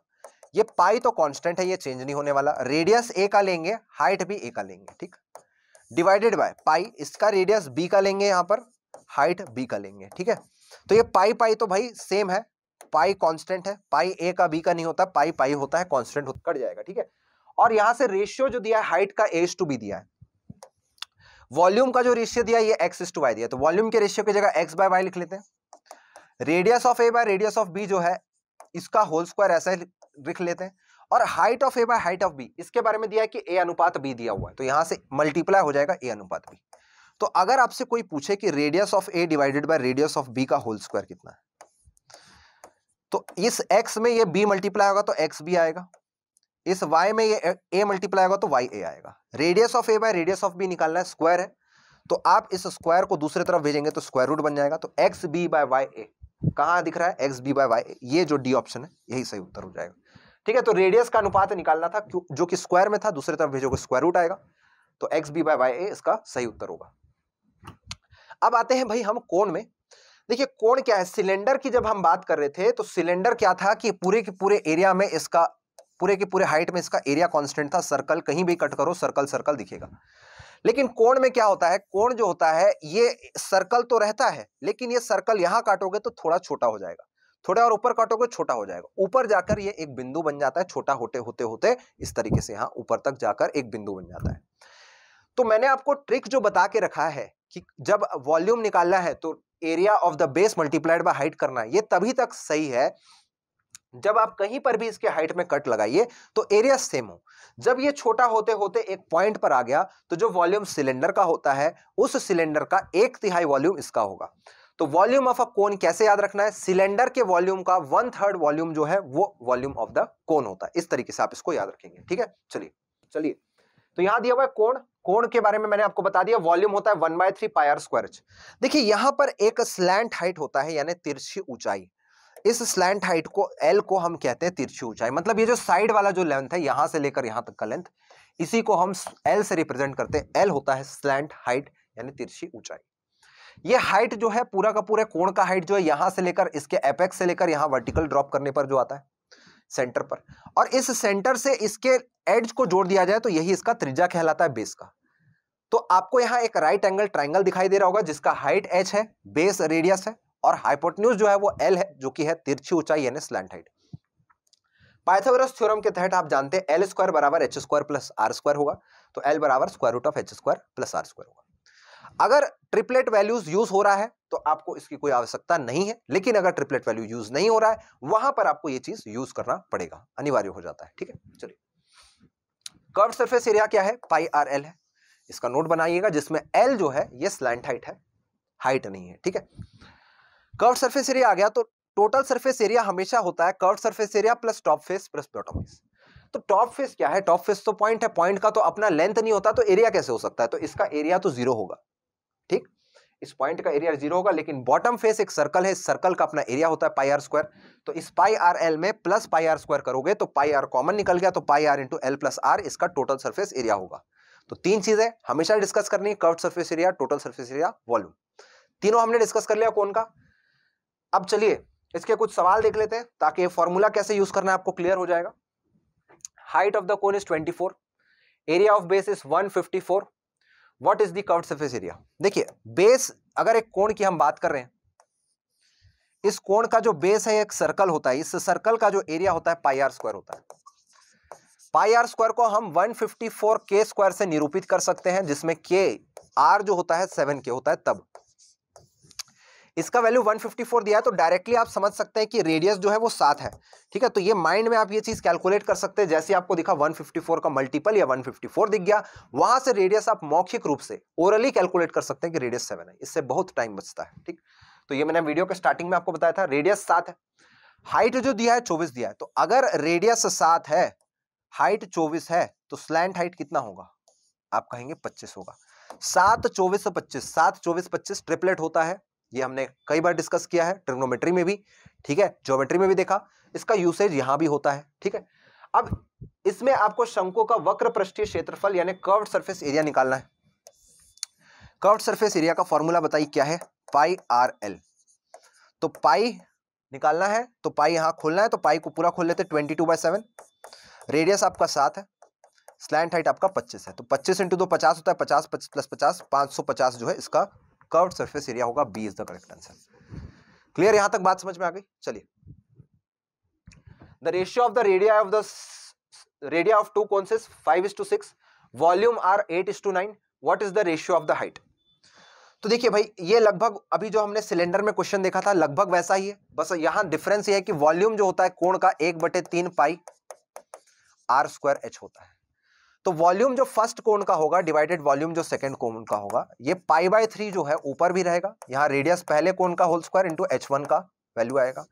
ये पाई तो कांस्टेंट है ये चेंज नहीं होने वाला रेडियस ए का लेंगे हाइट भी ए का लेंगे ठीक डिवाइडेड बाय पाई इसका रेडियस बी का लेंगे यहां पर हाइट बी का लेंगे ठीक है तो ये पाई पाई तो भाई सेम है पाई कांस्टेंट है पाई ए का बी का नहीं होता पाई पाई होता है कांस्टेंट कट जाएगा ठीक है और यहां से रेशियो जो दिया है हाइट का एज टू बी दिया है वॉल्यूम का जो रेशियो दिया ये एक्स टू वाई दिया तो वॉल्यूम के रेशियो की जगह एक्स बाय वाई लिख लेते हैं radius of A by radius of B जो है इसका होल स्क्वायर ऐसा ही लिख लेते हैं और height of A by height of B इसके बारे में दिया है कि ए अनुपात बी दिया हुआ है तो यहां से मल्टीप्लाई हो जाएगा ए अनुपात बी तो अगर आपसे कोई पूछे कि radius of A divided by radius of B का होल स्क्वायर कितना है तो इस एक्स में ये बी मल्टीप्लाई होगा तो एक्स बी आएगा इस वाई में ये ए मल्टीप्लाई होगा तो वाई ए आएगा radius of A by radius of B निकालना है स्क्वायर है तो आप इस स्क्वायर को दूसरी तरफ भेजेंगे तो स्क्वायर रूट बन जाएगा तो X B by Y A कहाँ दिख रहा है एक्स बी बाय वाई ये जो डी ऑप्शन है यही सही उत्तर हो जाएगा ठीक है तो रेडियस का अनुपात निकालना था जो कि स्क्वायर में था दूसरे तरफ भेजोगे स्क्वायर रूट आएगा तो एक्स बी बाय वाई इसका सही उत्तर होगा अब आते हैं भाई हम कोण में देखिए कोण क्या है सिलेंडर की जब हम बात कर रहे थे तो सिलेंडर क्या था कि पूरे के पूरे एरिया में इसका पूरे के पूरे हाइट में इसका एरिया कांस्टेंट था सर्कल कहीं भी कट करो सर्कल सर्कल दिखेगा लेकिन कोण में क्या होता है कोण जो होता है ये सर्कल तो रहता है लेकिन ये सर्कल यहाँ काटोगे तो थोड़ा छोटा हो जाएगा थोड़ा और ऊपर काटोगे छोटा हो जाएगा ऊपर जाकर ये एक बिंदु बन जाता है छोटा होते होते होते इस तरीके से यहाँ ऊपर तक जाकर एक बिंदु बन जाता है तो मैंने आपको ट्रिक जो बता के रखा है कि जब वॉल्यूम निकालना है तो area of the base multiplied by height करना है ये तभी तक सही है जब आप कहीं पर भी इसके हाइट में कट लगाइए तो एरिया सेम हो जब ये छोटा होते होते एक पॉइंट पर आ गया तो जो वॉल्यूम सिलेंडर का होता है उस सिलेंडर का एक तिहाई वॉल्यूम इसका होगा तो वॉल्यूम ऑफ अ कोन कैसे याद रखना है सिलेंडर के वॉल्यूम का वन थर्ड वॉल्यूम जो है वो वॉल्यूम ऑफ द कोन होता है इस तरीके से आप इसको याद रखेंगे ठीक है चलिए चलिए तो यहां दिया हुआ है कोण कोण के बारे में मैंने आपको बता दिया वॉल्यूम होता है one by three pi R square देखिए यहां पर एक स्लैंट हाइट होता है यानी तिरछी ऊंचाई इस स्लैंड हाइट को एल को हम कहते हैं तिरछी ऊंचाई मतलब ये जो साइड वाला जो लेंथ है यहां से लेकर यहां तक का लेंथ इसी को हम एल से रिप्रेजेंट करते हैं एल होता है स्लैंड हाइट यानी तिरछी ऊंचाई ये हाइट जो है पूरा का पूरा कोण का हाइट जो है यहां से लेकर इसके एपेक्स से लेकर यहां वर्टिकल ड्रॉप करने पर जो आता है सेंटर पर और इस सेंटर से इसके एड्ज को जोड़ दिया जाए तो यही इसका त्रिज्या कहलाता है बेस का तो आपको यहां एक राइट एंगल ट्राइंगल दिखाई दे रहा होगा जिसका हाइट एच है बेस रेडियस है और हाइपोटन्यूज जो है वो एल है जो कि है तिरछी ऊंचाई यानी स्लैंड हाइट पाइथागोरस थ्योरम के तहत आप जानते हैं एल स्क्वायर बराबर H square plus are square होगा तो एल बराबर square root of H square plus are square होगा अगर ट्रिपलेट वैल्यूज यूज हो रहा है तो आपको इसकी कोई आवश्यकता नहीं है लेकिन अगर ट्रिपलेट वैल्यू यूज नहीं हो रहा है वहां पर आपको यह चीज यूज करना पड़ेगा अनिवार्य हो जाता है ठीक है चलिए कर्व सरफेस एरिया क्या है पाई आर एल है इसका नोट बनाइएगा जिसमें एल जो है यह स्लैंट हाइट है हाइट नहीं है ठीक है कर्व सरफेस एरिया आ गया तो टोटल सरफेस एरिया हमेशा होता है curve surface area plus top face plus bottom face तो टॉप फेस क्या है टॉप फेस तो पॉइंट है पॉइंट का तो अपना लेंथ नहीं होता तो एरिया कैसे हो सकता है तो इसका एरिया तो जीरो होगा ठीक इस पॉइंट का एरिया जीरो होगा लेकिन बॉटम फेस एक सर्कल है सर्कल का अपना एरिया होता है पाई आर स्क्वायर तो इस पाई आर एल में प्लस पाई आर स्क्वायर करोगे तो पाई आर कॉमन निकल गया तो pi R into L plus R इसका टोटल सरफेस एरिया होगा तो तीन चीजें हमेशा डिस्कस करनी है curve surface area total surface area volume तीनों हमने डिस्कस कर लिया कौन का अब चलिए इसके कुछ सवाल देख लेते हैं ताकि ये फॉर्मूला कैसे यूज करना है आपको क्लियर हो जाएगा height of the cone is 24 area of base is 154 what is the curve surface area देखिए बेस अगर एक कोण की हम बात कर रहे हैं इस कोण का जो बेस है एक सर्कल होता है इस सर्कल का जो एरिया होता है पाईआर स्क्वायर होता है पाई आर स्क्वायर को हम 154 के स्क्वायर से निरूपित कर सकते हैं जिसमें के आर जो होता है सेवन के होता है तब इसका वैल्यू 154 दिया है तो डायरेक्टली आप समझ सकते हैं कि रेडियस जो है वो सात है ठीक है तो ये माइंड में आप ये चीज़ कैलकुलेट कर सकते हैं जैसे आपको दिखा 154 का मल्टीपल या 154 दिख गया वहां से रेडियस आप मौखिक रूप से ओरली कैलकुलेट कर सकते हैं कि रेडियस सेवन है इससे बहुत टाइम बचता है ठीक तो ये मैंने वीडियो के स्टार्टिंग में आपको बताया था रेडियस सात है हाइट जो दिया है चौबीस दिया है तो अगर रेडियस सात है हाइट चौबीस है तो स्लैंड हाइट कितना होगा आप कहेंगे पच्चीस होगा सात चौबीस पच्चीस सात चौबीस पच्चीस ट्रिपलेट होता है ये हमने कई बार डिस्कस किया है ट्रिग्नोमेट्री में भी ठीक है ज्योमेट्री में भी देखा इसका यूसेज यहां भी होता है ठीक है अब इसमें आपको शंकु का वक्र पृष्ठीय क्षेत्रफल यानी कर्व सरफेस एरिया निकालना है कर्व सरफेस एरिया का फॉर्मूला बताइए क्या है पाई आर एल तो पाई निकालना है तो पाई यहां खोलना है तो पाई को पूरा खोल लेते twenty two by seven radius आपका सात है स्लैंड हाइट आपका पच्चीस है तो पच्चीस इंटू दो पचास होता है पचास प्लस पचास पाँच सौ पचास जो है इसका कर्व सरफेस एरिया होगा B is the correct answer clear यहां तक बात समझ में आ गई चलिए the ratio of the radii of the radii of two cones five is to six volume are eight is to nine what is the ratio of the height तो देखिए भाई ये लगभग अभी जो हमने सिलेंडर में क्वेश्चन देखा था लगभग वैसा ही है बस यहां डिफरेंस ये यह है कि वॉल्यूम जो होता है कोण का एक बटे तीन पाई आर स्क्वायर एच होता है तो वॉल्यूम जो फर्स्ट कोण का होगा डिवाइडेड वॉल्यूम जो सेकंड कोण का होगा ये पाई बाय थ्री जो है ऊपर भी रहेगा यहाँ रेडियस पहले कोण का whole square into H one का वैल्यू आएगा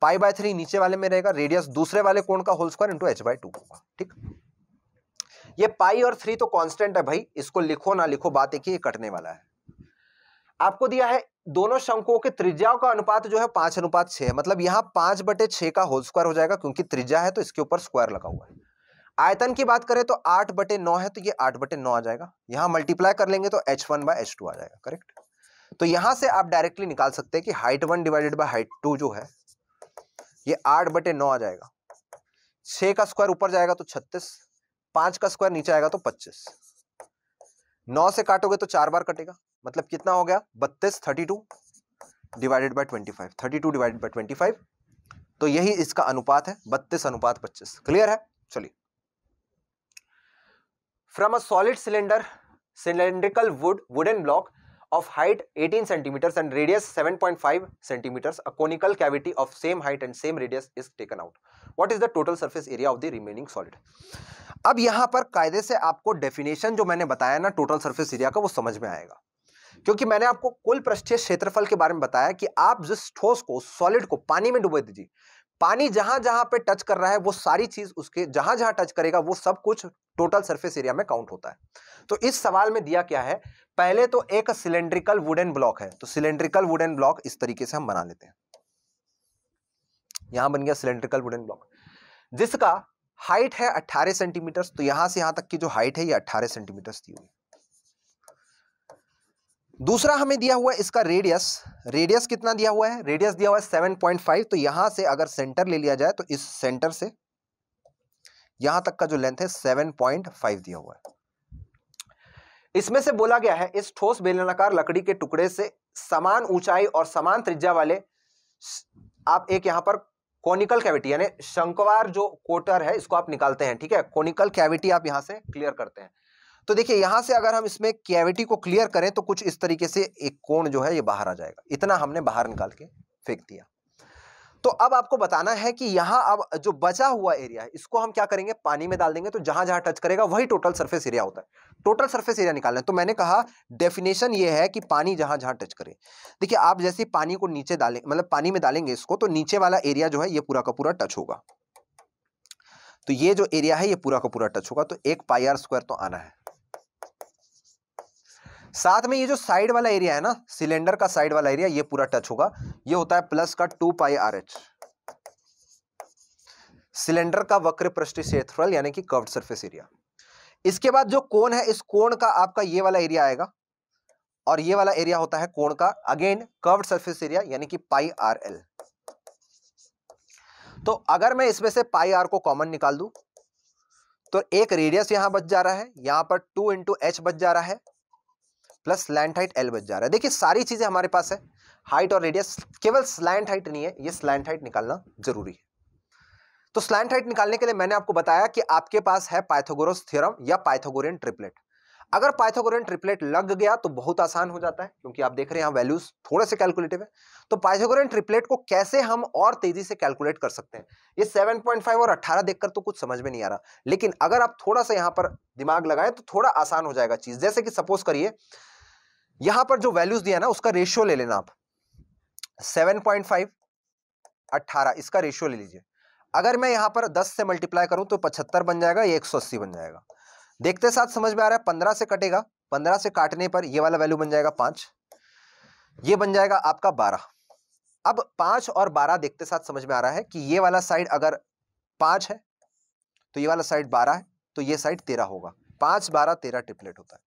पाई बाय थ्री नीचे वाले में रहेगा रेडियस दूसरे वाले कोण का whole square into H by two होगा ठीक ये पाई और थ्री तो कॉन्स्टेंट है भाई इसको लिखो ना लिखो बात एक ही कटने वाला है आपको दिया है दोनों शंकुओं के त्रिज्याओं का अनुपात जो है पांच अनुपात छह मतलब यहाँ पांच बटे छह का होल स्क्वायर हो जाएगा क्योंकि त्रिज्या है तो इसके ऊपर स्क्वायर लगा हुआ है आयतन की बात करें तो आठ बटे नौ है तो ये आठ बटे नौ आ जाएगा यहाँ मल्टीप्लाई कर लेंगे तो H one by H two आ जाएगा करेक्ट तो यहां से आप डायरेक्टली निकाल सकते हैं कि height one divided by height two जो है ये आठ बटे नौ आ जाएगा छह का स्क्वायर ऊपर जाएगा तो छत्तीस पांच का स्क्वायर नीचे आएगा तो पच्चीस नौ से काटोगे तो चार बार कटेगा मतलब कितना हो गया बत्तीस thirty two divided by twenty five thirty two divided by twenty five तो यही इसका अनुपात है बत्तीस अनुपात पच्चीस क्लियर है चलिए from a solid cylinder cylindrical wood wooden block of height 18 centimetres and radius 7.5 point five centimetres a conical cavity of same height and same radius is taken out what is the total surface area of the remaining solid अब यहाँ पर कायदे से आपको डेफिनेशन जो मैंने बताया ना टोटल सर्फेस एरिया का वो समझ में आएगा क्योंकि मैंने आपको कुल प्रष्ठीय क्षेत्रफल के बारे में बताया कि आप जिस ठोस को सॉलिड को पानी में डुबो दीजिए पानी जहां जहां पे टच कर रहा है वो सारी चीज उसके जहां जहां टच करेगा वो सब कुछ टोटल सरफेस एरिया में काउंट होता है तो इस सवाल में दिया क्या है पहले तो एक सिलेंड्रिकल वुडन ब्लॉक है तो सिलेंड्रिकल वुडन ब्लॉक इस तरीके से हम बना लेते हैं यहां बन गया सिलेंड्रिकल वुडन ब्लॉक जिसका हाइट है 18 सेंटीमीटर तो यहां से यहां तक की जो हाइट है ये 18 सेंटीमीटर दी हुई दूसरा हमें दिया हुआ है इसका रेडियस रेडियस कितना दिया हुआ है रेडियस दिया हुआ है सेवन पॉइंट फाइव तो यहां से अगर सेंटर ले लिया जाए तो इस सेंटर से यहां तक का जो लेंथ है सेवन पॉइंट फाइव दिया हुआ है इसमें से बोला गया है इस ठोस बेलनाकार लकड़ी के टुकड़े से समान ऊंचाई और समान त्रिज्या वाले आप एक यहां पर कॉनिकल कैविटी यानी शंकवार जो कोटर है इसको आप निकालते हैं ठीक है कॉनिकल कैविटी आप यहां से क्लियर करते हैं तो देखिए यहां से अगर हम इसमें कैविटी को क्लियर करें तो कुछ इस तरीके से एक कोण जो है ये बाहर आ जाएगा इतना हमने बाहर निकाल के फेंक दिया तो अब आपको बताना है कि यहां अब जो बचा हुआ एरिया है इसको हम क्या करेंगे पानी में डाल देंगे तो जहां जहां टच करेगा वही टोटल सरफेस एरिया होता है टोटल सरफेस एरिया निकालना है तो मैंने कहा डेफिनेशन ये है कि पानी जहां जहां टच करे देखिए आप जैसे पानी को नीचे डालें मतलब पानी में डालेंगे इसको तो नीचे वाला एरिया जो है ये पूरा का पूरा टच होगा तो ये जो एरिया है ये पूरा का पूरा टच होगा तो एक पाई आर स्क्वायर तो आना है साथ में ये जो साइड वाला एरिया है ना सिलेंडर का साइड वाला एरिया ये पूरा टच होगा ये होता है प्लस का two pi r h cylinder का वक्र पृष्ठ क्षेत्रफल यानी कि कर्व सरफेस एरिया इसके बाद जो कोण है इस कोण का आपका ये वाला एरिया आएगा और ये वाला एरिया होता है कोण का अगेन कर्व सरफेस एरिया यानी कि पाई आर एल तो अगर मैं इसमें से पाई आर को कॉमन निकाल दूं तो एक रेडियस यहां बच जा रहा है यहां पर टू इंटू एच बच जा रहा है प्लस स्लैंट हाइट एल बच जा रहा है देखिए सारी चीज़ें हमारे पास है हाइट और रेडियस केवल स्लैंड हाइट नहीं है ये स्लैंड हाइट निकालना जरूरी है तो स्लैंड हाइट निकालने के लिए मैंने आपको बताया कि आपके पास है पाइथोगोरस थ्योरम या पाइथोगोरियन ट्रिपलेट अगर पाइथोगोरियन ट्रिपलेट लग गया तो बहुत आसान हो जाता है क्योंकि आप देख रहे हैं यहाँ वैल्यूज थोड़े से कैलकुलेटिव है तो पाइथोगोरियन ट्रिपलेट को कैसे हम और तेजी से कैलकुलेट कर सकते हैं ये 7.5 और 18 देखकर तो कुछ समझ में नहीं आ रहा लेकिन अगर आप थोड़ा सा यहाँ पर दिमाग लगाएं तो थोड़ा आसान हो जाएगा चीज जैसे कि सपोज करिए यहां पर जो वैल्यूज दिया ना उसका रेशियो ले लेना आप सेवन पॉइंट फाइव अट्ठारह इसका रेशियो ले लीजिए अगर मैं यहां पर दस से मल्टीप्लाई करूं तो पचहत्तर बन जाएगा ये एक सौ अस्सी बन जाएगा देखते साथ समझ में आ रहा है पंद्रह से कटेगा पंद्रह से काटने पर ये वाला वैल्यू बन जाएगा पांच ये बन जाएगा आपका बारह अब पांच और बारह देखते साथ समझ में आ रहा है कि ये वाला साइड अगर पांच है तो ये वाला साइड बारह है तो ये साइड तेरह होगा पांच बारह तेरह ट्रिपलेट होता है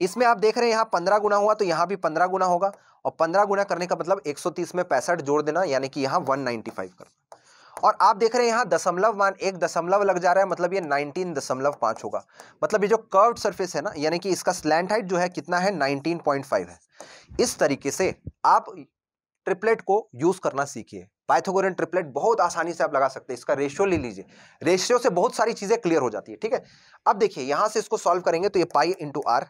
इसमें आप देख रहे हैं यहाँ पंद्रह गुना हुआ तो यहाँ भी पंद्रह गुना होगा और पंद्रह गुना करने का मतलब एक में पैंसठ जोड़ देना यानी कि यहाँ वन करना और आप देख रहे हैं यहाँ दशमलव मान एक दशमलव लग जा रहा है मतलब ये नाइनटीन दशमलव पाँच होगा मतलब ये जो कर्व्ड सरफेस है ना यानी कि इसका स्लैंड हाइट जो है कितना है नाइनटीन पॉइंट फाइव है इस तरीके से आप ट्रिपलेट को यूज़ करना सीखिए पाइथोगोरियन ट्रिपलेट बहुत आसानी से आप लगा सकते हैं इसका रेशियो ले लीजिए रेशियो से बहुत सारी चीज़ें क्लियर हो जाती है ठीक है अब देखिए यहाँ से इसको सॉल्व करेंगे तो ये पाई इंटू आर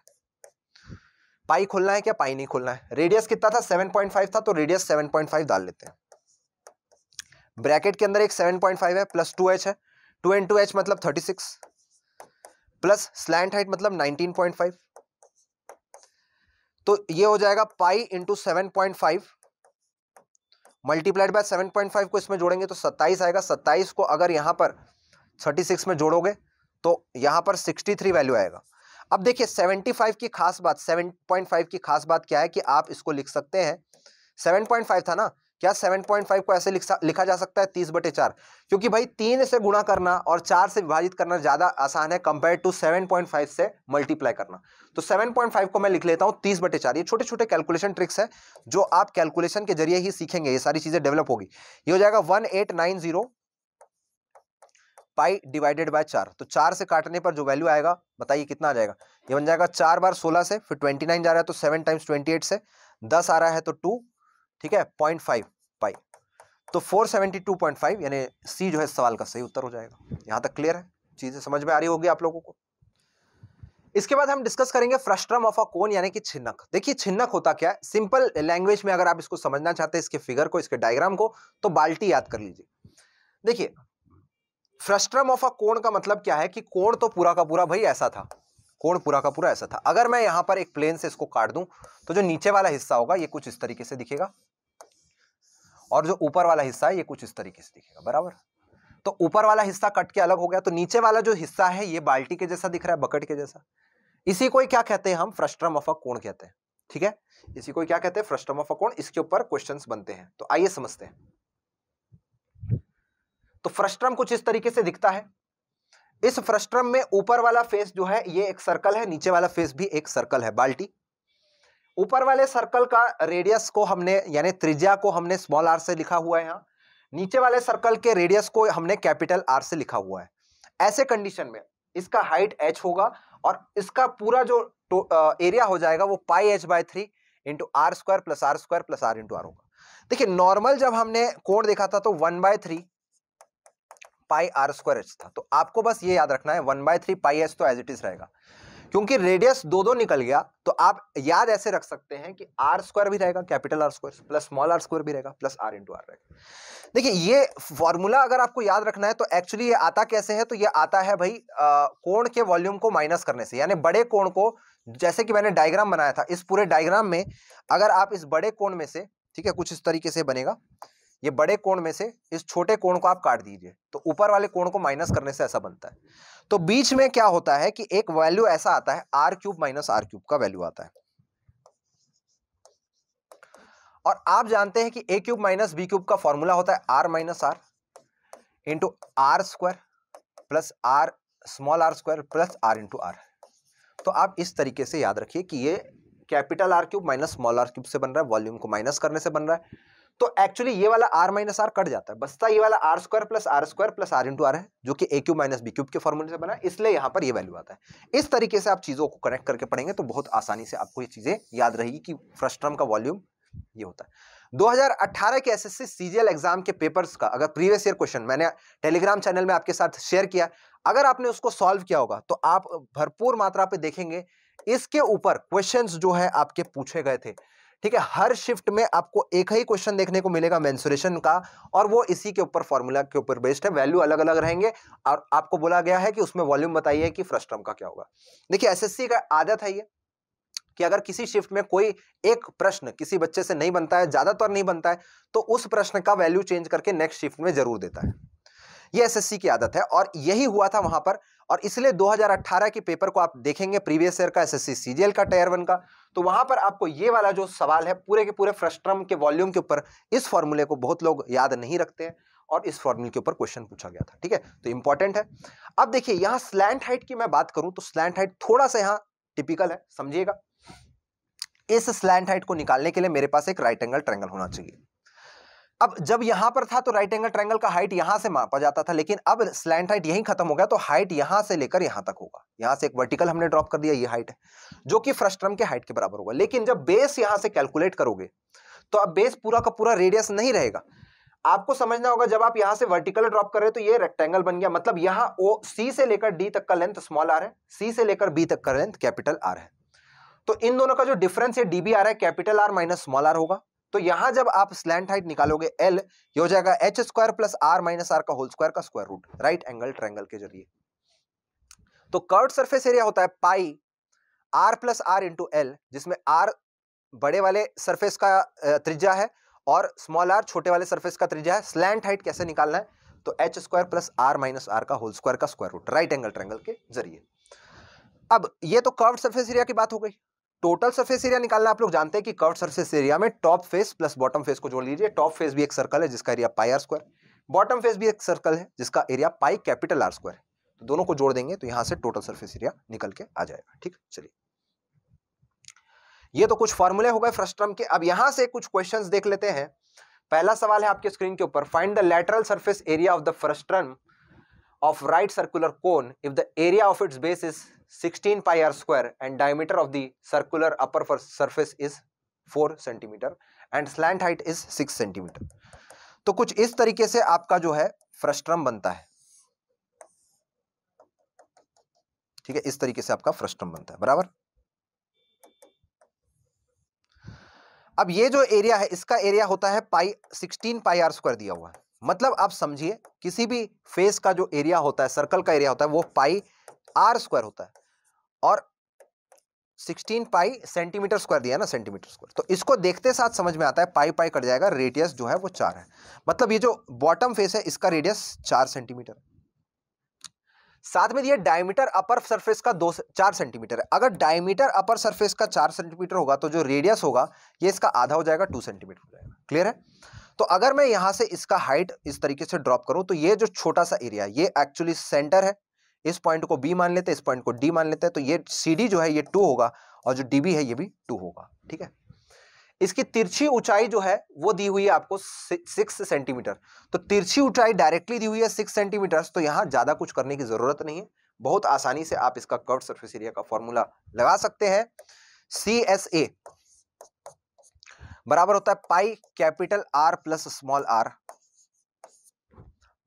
पाई खोलना है क्या पाई नहीं खोलना है रेडियस कितना था 7.5 था तो रेडियस 7.5 डाल लेते हैं ब्रैकेट के अंदर एक 7.5 है प्लस टू एच है टू एन टू एच मतलब 36 प्लस स्लैंड हाइट मतलब 19.5 तो ये हो जाएगा pi into seven point five multiplied by seven point five को इसमें जोड़ेंगे तो सत्ताईस आएगा सत्ताईस को अगर यहां पर थर्टी सिक्स में जोड़ोगे तो यहां पर सिक्सटी थ्री वैल्यू आएगा अब देखिए 75 की खास बात 7.5 की खास बात क्या है कि आप इसको लिख सकते हैं 7.5 था ना क्या 7.5 को ऐसे लिखा लिखा जा सकता है तीस बटे चार क्योंकि भाई तीन से गुणा करना और चार से विभाजित करना ज़्यादा आसान है कंपेयर टू 7.5 से मल्टीप्लाई करना तो 7.5 को मैं लिख लेता हूं तीस बटे चार ये छोटे छोटे कैलकुलेशन ट्रिक्स है जो आप कैलकुलेशन के जरिए ही सीखेंगे ये सारी चीज़ें डेवलप होगी ये हो जाएगा one eight nine zero pi divided by चार तो चार से काटने पर जो वैल्यू आएगा बताइए कितना आ जाएगा ये बन जाएगा चार बार सोलह से फिर ट्वेंटी नाइन जा रहा है तो सेवन टाइम्स ट्वेंटी एट से दस आ रहा है तो टू ठीक है पॉइंट फाइव पाई तो four seventy two point five यानी सी जो है सवाल का सही उत्तर हो जाएगा यहाँ तक क्लियर है चीज़ें समझ में आ रही होगी आप लोगों को इसके बाद हम डिस्कस करेंगे फ्रस्ट्रम ऑफ अ कोन यानी कि छिन्नक देखिए छिन्नक होता क्या है सिंपल लैंग्वेज में अगर आप इसको समझना चाहते हैं इसके फिगर को इसके डायग्राम को तो बाल्टी याद कर लीजिए देखिए फ्रस्ट्रम ऑफ अ कोण का मतलब क्या है कि कोण तो पूरा का पूरा भाई ऐसा था कोण पूरा का पूरा ऐसा था अगर मैं यहां पर एक प्लेन से इसको काट दूं तो जो नीचे वाला हिस्सा होगा ये कुछ इस तरीके से दिखेगा और जो ऊपर वाला हिस्सा है ये कुछ इस तरीके से दिखेगा बराबर तो ऊपर वाला हिस्सा कट के अलग हो गया तो नीचे वाला जो हिस्सा है ये बाल्टी के जैसा दिख रहा है बकेट के जैसा इसी को क्या कहते हैं हम फ्रस्ट्रम ऑफ अ कोण कहते हैं ठीक है इसी को क्या कहते हैं फ्रस्ट्रम ऑफ अ कोण इसके ऊपर क्वेश्चन बनते हैं तो आइए समझते हैं तो फ्रस्ट्रम कुछ इस तरीके से दिखता है इस फ्रस्ट्रम में ऊपर वाला फेस जो है ये एक सर्कल है नीचे वाला फेस भी एक सर्कल है बाल्टी ऊपर वाले सर्कल का रेडियस को हमने यानी त्रिज्या को हमने स्मॉल आर से लिखा हुआ है यहाँ नीचे वाले सर्कल के रेडियस को हमने कैपिटल आर से लिखा हुआ है ऐसे कंडीशन में इसका हाइट एच होगा और इसका पूरा जो तो, आ, एरिया हो जाएगा वो pi h by three into are square plus are square plus r into r होगा देखिए नॉर्मल जब हमने कोण देखा था तो one by three pi are square h था तो आपको बस ये याद रखना है one by three pi h तो एज इट इज रहेगा क्योंकि रेडियस दो दो निकल गया तो आप याद ऐसे रख सकते हैं कि आर स्क्वायर भी रहेगा capital r square plus small r square भी रहेगा प्लस आर इंटू आर रहेगा देखिए ये फॉर्मूला अगर आपको याद रखना है तो एक्चुअली ये आता कैसे है तो ये आता है भाई कोण के वॉल्यूम को माइनस करने से यानी बड़े कोण को जैसे कि मैंने डायग्राम बनाया था इस पूरे डायग्राम में अगर आप इस बड़े कोण में से ठीक है कुछ इस तरीके से बनेगा ये बड़े कोण में से इस छोटे कोण को आप काट दीजिए तो ऊपर वाले कोण को माइनस करने से ऐसा बनता है तो बीच में क्या होता है कि एक वैल्यू ऐसा आता है r cube minus r cube का वैल्यू आता है और आप जानते हैं कि a cube minus b cube का फॉर्मूला होता है r minus r into are square plus r small r square plus r into r तो आप इस तरीके से याद रखिए कि ये capital r cube minus small r cube से बन रहा है वॉल्यूम को माइनस करने से बन रहा है तो एक्चुअली ये वाला आर माइनस आर कट जाता है बसता ये वाला r square plus are square plus r into r है जो कि a cube minus b cube के फॉर्मूले से बना है इसलिए यहाँ पर ये वैल्यू आता है इस तरीके से आप चीज़ों को कनेक्ट करके पढ़ेंगे तो बहुत आसानी से आपको ये चीज़ें याद रहेगी कि फर्स्ट टर्म का वॉल्यूम ये होता है 2018 के एसएससी सीजीएल एग्जाम के पेपर्स का अगर प्रीवियस ईयर क्वेश्चन मैंने टेलीग्राम चैनल में आपके साथ शेयर किया अगर आपने उसको सॉल्व किया होगा तो आप भरपूर मात्रा पे देखेंगे इसके ऊपर क्वेश्चंस जो है आपके पूछे गए थे ठीक है हर शिफ्ट में आपको एक ही क्वेश्चन देखने को मिलेगा मैंसुरेशन का और वो इसी के ऊपर फॉर्मूला के ऊपर बेस्ड है वैल्यू अलग अलग रहेंगे और आपको बोला गया है कि उसमें वॉल्यूम बताइए कि फर्स्ट टर्म का क्या होगा देखिए एस का आदत है ये कि अगर किसी शिफ्ट में कोई एक प्रश्न किसी बच्चे से नहीं बनता है ज़्यादातर नहीं बनता है तो उस प्रश्न का वैल्यू चेंज करके नेक्स्ट शिफ्ट में जरूर देता है ये एसएससी की आदत है और यही हुआ था वहां पर और इसलिए 2018 के पेपर को आप देखेंगे प्रीवियस ईयर का एसएससी सीजीएल का टायर वन का तो वहां पर आपको ये वाला जो सवाल है पूरे के पूरे फ्रस्ट्रम के वॉल्यूम के ऊपर इस फॉर्मूले को बहुत लोग याद नहीं रखते हैं और इस फॉर्मूले के ऊपर क्वेश्चन पूछा गया था ठीक है तो इंपॉर्टेंट है अब देखिए यहाँ स्लैंड हाइट की मैं बात करूं तो स्लैंड हाइट थोड़ा सा यहाँ टिपिकल है समझिएगा इस स्लैंड हाइट को निकालने के लिए मेरे पास एक राइट एंगल ट्रेंगल होना चाहिए अब जब यहां पर था तो राइट एंगल ट्रायंगल का हाइट यहां से मापा जाता था लेकिन अब स्लैंड हाइट यहीं खत्म हो गया तो हाइट यहां से लेकर यहां तक होगा यहां से एक वर्टिकल हमने ड्रॉप कर दिया ये हाइट है जो कि फ्रस्ट्रम के हाइट के बराबर होगा लेकिन जब बेस यहां से कैलकुलेट करोगे तो अब बेस पूरा का पूरा रेडियस नहीं रहेगा आपको समझना होगा जब आप यहां से वर्टिकल ड्रॉप कर रहे तो ये रेक्टेंगल बन गया मतलब यहां ओ सी से लेकर डी तक का लेंथ स्मॉल आर है सी से लेकर बी तक का लेंथ कैपिटल आर है तो इन दोनों का जो डिफरेंस है डीबी आर है capital r minus small r होगा तो यहां जब आप स्लैंड हाइट निकालोगे एल ये हो जाएगा h square plus r minus r का होल स्क्वायर का square root right angle triangle के जरिए तो कर्ड सरफेस एरिया होता है pi r plus r into l जिसमें आर बड़े वाले सरफेस का त्रिज्या है और स्मॉल आर छोटे वाले सरफेस का त्रिज्या है स्लैंड हाइट कैसे निकालना है तो h square plus r minus r का होल स्क्वायर का square root right angle triangle के जरिए अब ये तो कर्व सरफेस एरिया की बात हो गई टोटल सरफेस एरिया निकालना आप लोग जानते हैं कि कर्व सरफेस एरिया में top face plus bottom face को जोड़ लीजिए टॉप फेस भी एक सर्कल है जिसका area pi are square bottom face भी एक सर्कल है जिसका area pi capital r square तो दोनों को जोड़ देंगे तो यहां से टोटल सर्फेस एरिया निकल के आ जाएगा ठीक चलिए ये तो कुछ फॉर्मूले हो गए फर्स्ट टर्म के अब यहां से कुछ क्वेश्चन देख लेते हैं पहला सवाल है आपके स्क्रीन के ऊपर find the lateral surface area of the first term of right circular cone if the area of its base is 16 pi r square and diameter of the circular upper surface is 4 centimetre and slant height is 6 centimetre तो कुछ इस तरीके से आपका जो है फ्रस्ट्रम बनता है ठीक है इस तरीके से आपका फ्रस्ट्रम बनता है बराबर अब ये जो एरिया है इसका एरिया होता है पाई 16 पाई आर स्क्वायर दिया हुआ है मतलब आप समझिए किसी भी फेस का जो एरिया होता है सर्कल का एरिया होता है वो पाई आर स्क्वायर होता है और 16 पाई सेंटीमीटर स्क्वायर दिया ना सेंटीमीटर स्क्वायर तो इसको देखते साथ समझ में आता है पाई पाई कट जाएगा रेडियस जो है वो चार है मतलब ये जो बॉटम फेस है इसका रेडियस चार सेंटीमीटर साथ में दिया डायमीटर अपर सरफेस का दो चार सेंटीमीटर है अगर डायमीटर अपर सरफेस का चार सेंटीमीटर होगा तो जो रेडियस होगा ये इसका आधा हो जाएगा टू सेंटीमीटर हो जाएगा क्लियर है तो अगर मैं यहां से इसका हाइट इस तरीके से ड्रॉप करूं तो ये जो छोटा सा एरिया ये एक्चुअली सेंटर है इस पॉइंट को बी मान लेते हैं इस पॉइंट को डी मान लेते हैं तो ये सी डी जो है ये टू होगा और जो डी बी है ये भी टू होगा ठीक है इसकी तिरछी ऊंचाई जो है वो दी हुई है आपको सिक्स सेंटीमीटर तो तिरछी ऊंचाई डायरेक्टली दी हुई है सिक्स सेंटीमीटर तो यहाँ ज़्यादा कुछ करने की ज़रूरत नहीं है बहुत आसानी से आप इसका कर्व सर्फेस एरिया का फॉर्मूला लगा सकते हैं सी एस ए बराबर होता है pi capital r plus small r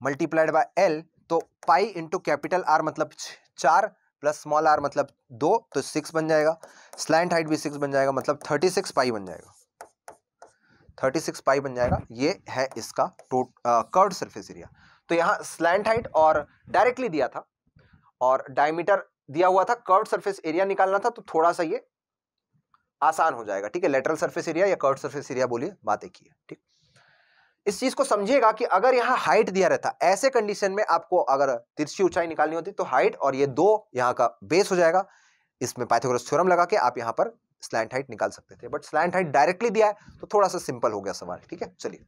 multiplied by l तो पाई इंटू कैपिटल आर मतलब चार प्लस स्मॉल आर मतलब दो तो सिक्स बन जाएगा स्लैंड हाइट भी सिक्स बन जाएगा मतलब थर्टी सिक्स पाई बन जाएगा थर्टी सिक्स पाई बन जाएगा ये है इसका टोट कर्ड सरफेस एरिया तो यहाँ स्लैंड हाइट और डायरेक्टली दिया था और डायमीटर दिया हुआ था कर्ड सरफेस एरिया निकालना था तो थोड़ा सा ये आसान हो जाएगा ठीक है लेटरल सर्फेस एरिया या कर्ड सर्फेस एरिया बोलिए बात एक ही है ठीक है इस चीज को समझिएगा कि अगर यहाँ हाइट दिया रहता ऐसे कंडीशन में आपको अगर तिरछी ऊंचाई निकालनी होती तो हाइट और ये दो यहाँ का बेस हो जाएगा इसमें पाइथागोरस थ्योरम लगा के आप यहाँ पर स्लैंट हाइट निकाल सकते थे बट स्लैंट हाइट डायरेक्टली दिया है तो थोड़ा सा सिंपल हो गया सवाल ठीक है चलिए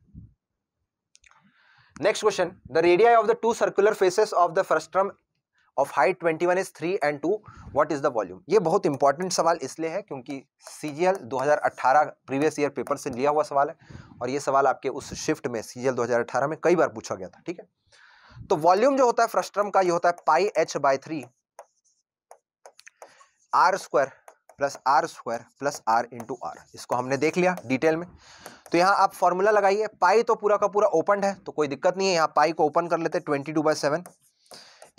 next question the radii of the two circular faces of the frustum of height twenty one is three and two what is the volume ये बहुत इंपॉर्टेंट सवाल इसलिए है क्योंकि सी जी एल दो हज़ार अट्ठारह प्रीवियस ईयर पेपर से लिया हुआ सवाल है और ये सवाल आपके उस शिफ्ट में सी जी एल दो हज़ार अट्ठारह में कई बार पूछा गया था ठीक है तो वॉल्यूम जो होता है फ्रस्ट्रम का ये होता है pi h by three r square plus are square plus r into r इसको हमने देख लिया डिटेल में तो यहाँ आप फॉर्मूला लगाइए पाई तो पूरा का पूरा ओपन है तो कोई दिक्कत नहीं है यहाँ पाई को ओपन कर लेते ट्वेंटी टू बाई सेवन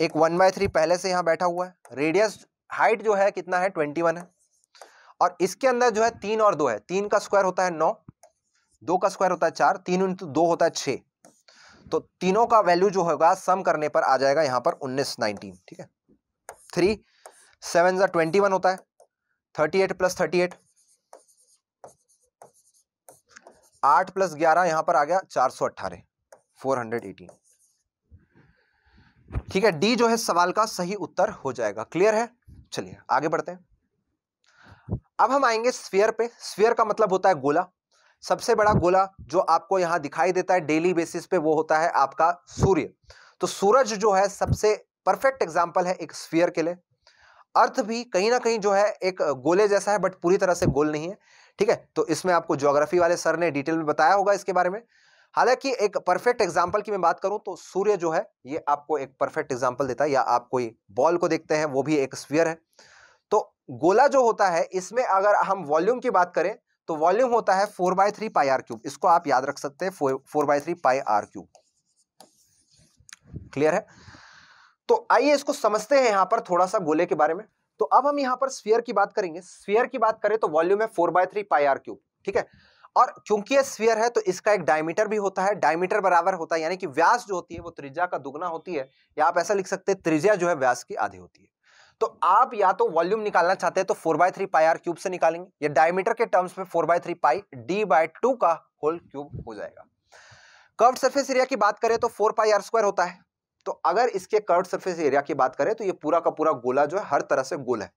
एक वन बाय थ्री पहले से यहाँ बैठा हुआ है रेडियस हाइट जो है कितना है ट्वेंटी वन है और इसके अंदर जो है तीन और दो है तीन का स्क्वायर होता है नौ दो का स्क्वायर होता है चार तीन इंटू दो होता है छः तो तीनों का वैल्यू जो होगा सम करने पर आ जाएगा यहाँ पर उन्नीस नाइनटीन ठीक है थ्री सेवन जो ट्वेंटी वन होता है thirty eight plus thirty eight आठ प्लस ग्यारह यहाँ पर आ गया चार सौ अट्ठारह फोर हंड्रेड एटीन ठीक है डी जो है सवाल का सही उत्तर हो जाएगा क्लियर है चलिए आगे बढ़ते हैं अब हम आएंगे स्फीयर पे स्फीयर का मतलब होता है गोला सबसे बड़ा गोला जो आपको यहां दिखाई देता है डेली बेसिस पे वो होता है आपका सूर्य तो सूरज जो है सबसे परफेक्ट एग्जाम्पल है एक स्फीयर के लिए अर्थ भी कहीं ना कहीं जो है एक गोले जैसा है बट पूरी तरह से गोल नहीं है ठीक है तो इसमें आपको ज्योग्राफी वाले सर ने डिटेल में बताया होगा इसके बारे में हालांकि एक परफेक्ट एग्जाम्पल की मैं बात करूं तो सूर्य जो है ये आपको एक परफेक्ट एग्जाम्पल देता है या आप कोई बॉल को देखते हैं वो भी एक स्वियर है तो गोला जो होता है इसमें अगर हम वॉल्यूम की बात करें तो वॉल्यूम होता है four by three pi r cube इसको आप याद रख सकते हैं four by three pi r cube clear है तो आइए इसको समझते हैं यहां पर थोड़ा सा गोले के बारे में तो अब हम यहां पर स्फीयर की बात करेंगे स्फीयर की बात करें तो वॉल्यूम है four by three pi r cube ठीक है और क्योंकि ये स्फीयर है तो इसका एक डायमीटर भी होता है डायमीटर बराबर होता है यानी कि व्यास जो होती है वो त्रिज्या का दुगना होती है या आप ऐसा लिख सकते हैं त्रिज्या जो है व्यास की आधी होती है तो आप या तो वॉल्यूम निकालना चाहते हैं तो four by three pi r cube से निकालेंगे या डायमीटर के टर्म्स में four by three pi d by two का होल क्यूब हो जाएगा कर्व सर्फेस एरिया की बात करें तो फोर पाई आर स्क्वायर होता है तो अगर इसके कर्व सर्फेस एरिया की बात करें तो ये पूरा का पूरा गोला जो है हर तरह से गोल है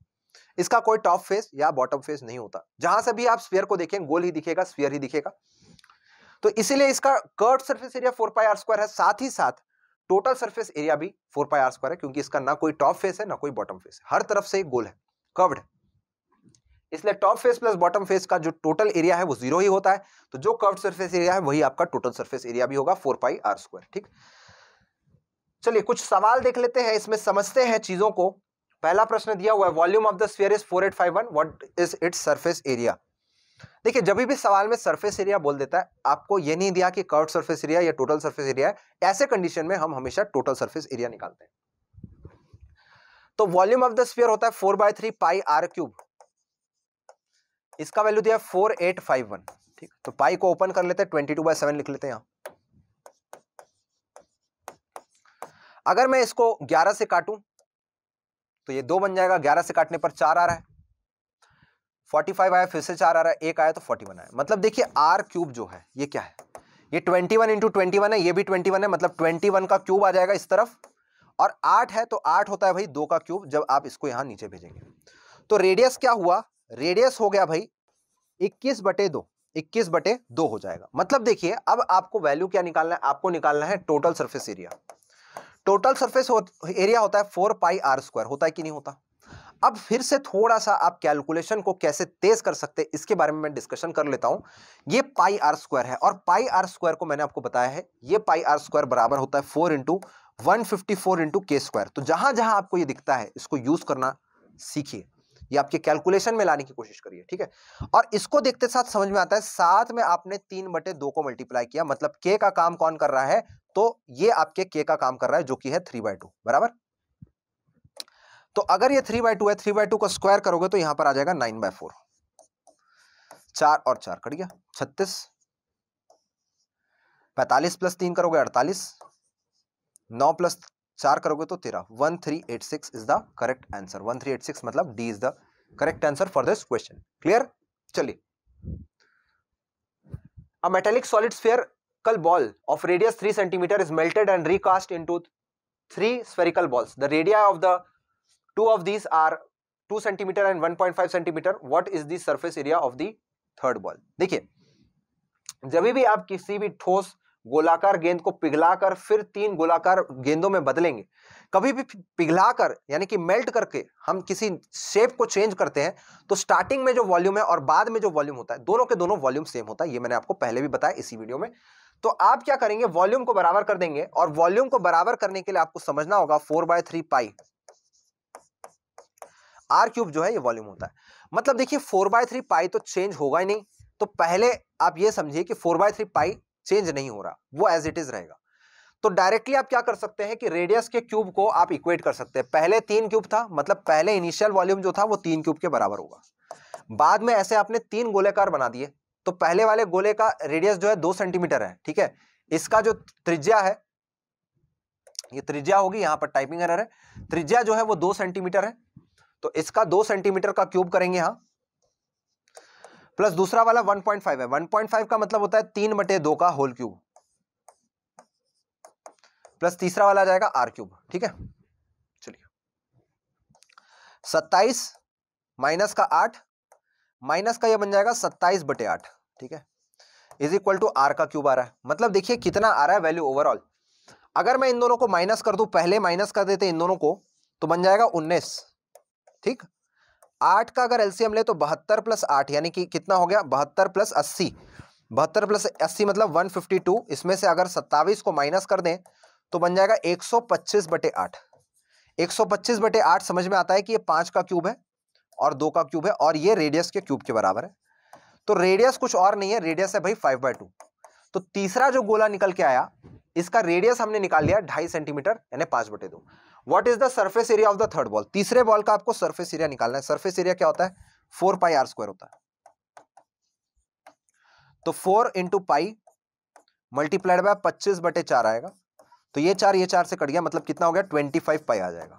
इसका कोई टॉप फेस या बॉटम फेस नहीं होता जहां से भी आप स्पेयर को देखें गोल ही दिखेगा स्पेयर ही दिखेगा तो इसीलिए इसका curved surface area four pi are square है साथ ही साथ टोटल सर्फेस एरिया भी फोर पाई आर स्क्वायर है क्योंकि इसका ना कोई टॉप फेस है ना कोई बॉटम फेस हर तरफ से गोल है कर्व्ड है इसलिए top face plus bottom face का जो टोटल एरिया है वो जीरो ही होता है तो जो कर्व सरफेस एरिया है वही आपका टोटल सरफेस एरिया भी होगा फोर पाई आर स्क्वायर ठीक चलिए कुछ सवाल देख लेते हैं इसमें समझते हैं चीजों को पहला प्रश्न दिया हुआ है volume of the sphere is 4851 what is its surface area देखिए जब भी सवाल में सरफेस एरिया बोल देता है आपको ये नहीं दिया कि कर्व सरफेस एरिया या टोटल सरफेस एरिया है ऐसे कंडीशन में हम हमेशा टोटल सरफेस एरिया निकालते हैं तो वॉल्यूम ऑफ द स्फीयर होता है four by three pi r cube इसका वैल्यू दिया फोर एट फाइव वन ठीक तो पाई को ओपन कर लेते हैं ट्वेंटी टू बाय सेवन लिख लेते हैं यहां अगर मैं इसको ग्यारह से काटूं तो ये दो बन जाएगा ग्यारह से काटने पर चार आ रहा है फोर्टी फाइव आया फिर से चार आ रहा है एक आया तो फोर्टी वन आया मतलब देखिए आर क्यूब जो है ये क्या है ये twenty one into twenty one है ये भी ट्वेंटी वन है मतलब ट्वेंटी वन का क्यूब आ जाएगा इस तरफ और आठ है तो आठ होता है भाई दो का क्यूब जब आप इसको यहाँ नीचे भेजेंगे तो रेडियस क्या हुआ रेडियस हो गया भाई इक्कीस बटे दो इक्कीस बटे दो हो जाएगा मतलब देखिए अब आपको वैल्यू क्या निकालना है आपको निकालना है total surface area total surface area होता है फोर पाई आर स्क्वायर होता है कि नहीं होता अब फिर से थोड़ा सा आप कैलकुलेशन को कैसे तेज कर सकते हैं इसके बारे में मैं डिस्कशन कर लेता हूं ये पाई आर स्क्वायर है और पाई आर स्क्वायर को मैंने आपको बताया है ये पाई आर स्क्वायर बराबर होता है four into one fifty four into के स्क्वायर तो जहां जहां आपको ये दिखता है इसको यूज करना सीखिए ये आपके कैलकुलेशन में लाने की कोशिश करिए ठीक है और इसको देखते साथ समझ में आता है साथ में आपने तीन बटे दो को मल्टीप्लाई किया मतलब के का काम कौन कर रहा है तो ये आपके के का काम कर रहा है जो कि है थ्री बाय टू बराबर तो अगर ये थ्री बाय टू है थ्री बाय टू का स्क्वायर करोगे तो यहां पर आ जाएगा नाइन बाय फोर चार और चार कट गया छत्तीस पैतालीस प्लस तीन करोगे अड़तालीस नौ प्लस चार करोगे तो तेरह one three eight six is the correct answer one three eight six मतलब D is the correct answer for this question clear चलिए a metallic solid sphere spherical ball of radius 3 centimeter is melted and recast into three spherical balls. The radii of the two of these are 2 centimeter and 1.5 centimeter. What is the surface area of the third ball? देखिए जब भी आप किसी भी ठोस गोलाकार गेंद को पिघलाकर फिर तीन गोलाकार गेंदों में बदलेंगे कभी भी पिघलाकर यानी कि मेल्ट करके हम किसी शेप को चेंज करते हैं तो स्टार्टिंग में जो वॉल्यूम है और बाद में जो वॉल्यूम होता है दोनों के दोनों वॉल्यूम सेम होता है ये मैंने आपको पहले भी बताया इसी वीडियो में तो आप क्या करेंगे वॉल्यूम को बराबर कर देंगे और वॉल्यूम को बराबर करने के लिए आपको समझना होगा four by three pi r cube जो है ये वॉल्यूम होता है मतलब देखिए फोर बाय थ्री पाई तो चेंज होगा ही नहीं तो पहले आप ये समझिए कि four by three pi change नहीं हो रहा वो एज इट इज रहेगा तो डायरेक्टली आप क्या कर सकते हैं कि रेडियस के क्यूब को आप इक्वेट कर सकते हैं पहले तीन क्यूब था मतलब पहले इनिशियल वॉल्यूम जो था वो तीन क्यूब के बराबर होगा बाद में ऐसे आपने तीन गोलेकार बना दिए तो पहले वाले गोले का रेडियस जो है दो सेंटीमीटर है ठीक है इसका जो त्रिज्या है ये त्रिज्या होगी यहां पर टाइपिंग एरर है त्रिज्या जो है वो दो सेंटीमीटर है तो इसका दो सेंटीमीटर का क्यूब करेंगे यहां प्लस दूसरा वाला 1.5 है 1.5 का मतलब होता है तीन बटे दो का होल क्यूब प्लस तीसरा वाला आ जाएगा आर क्यूब ठीक है चलिए सत्ताईस माइनस का आठ माइनस का ये बन जाएगा सत्ताईस बटे आठ ठीक है इज इक्वल टू आर का क्यूब आ रहा है मतलब देखिए कितना आ रहा है वैल्यू ओवरऑल अगर मैं इन दोनों को माइनस कर दू पहले माइनस कर देते इन दोनों को तो बन जाएगा उन्नीस ठीक आठ का अगर एलसीएम ले तो बहत्तर प्लस आठ यानी कि कितना हो गया बहत्तर प्लस अस्सी बहत्तर प्लस अस्सी मतलब वन फिफ्टी टू इसमें से अगर सत्ताईस को माइनस कर दें तो बन जाएगा एक सौ पच्चीस बटे आठ एक सौ पच्चीस बटे आठ समझ में आता है कि ये पाँच का क्यूब है और दो का क्यूब है और ये रेडियस के क्यूब के बराबर है तो रेडियस कुछ और नहीं है रेडियस है भाई फाइव बाय टू तो तीसरा जो गोला निकल के आया इसका रेडियस हमने निकाल लिया ढाई सेंटीमीटर यानी पाँच बटे दो what is the surface area of the third ball तीसरे बॉल का आपको सरफेस एरिया निकालना है सरफेस एरिया क्या होता है फोर पाई आर स्क्वायर होता है तो four into pi multiplied by पच्चीस बटे चार आएगा तो ये चार ये चार से कट गया मतलब कितना हो गया ट्वेंटी फाइव पाई आ जाएगा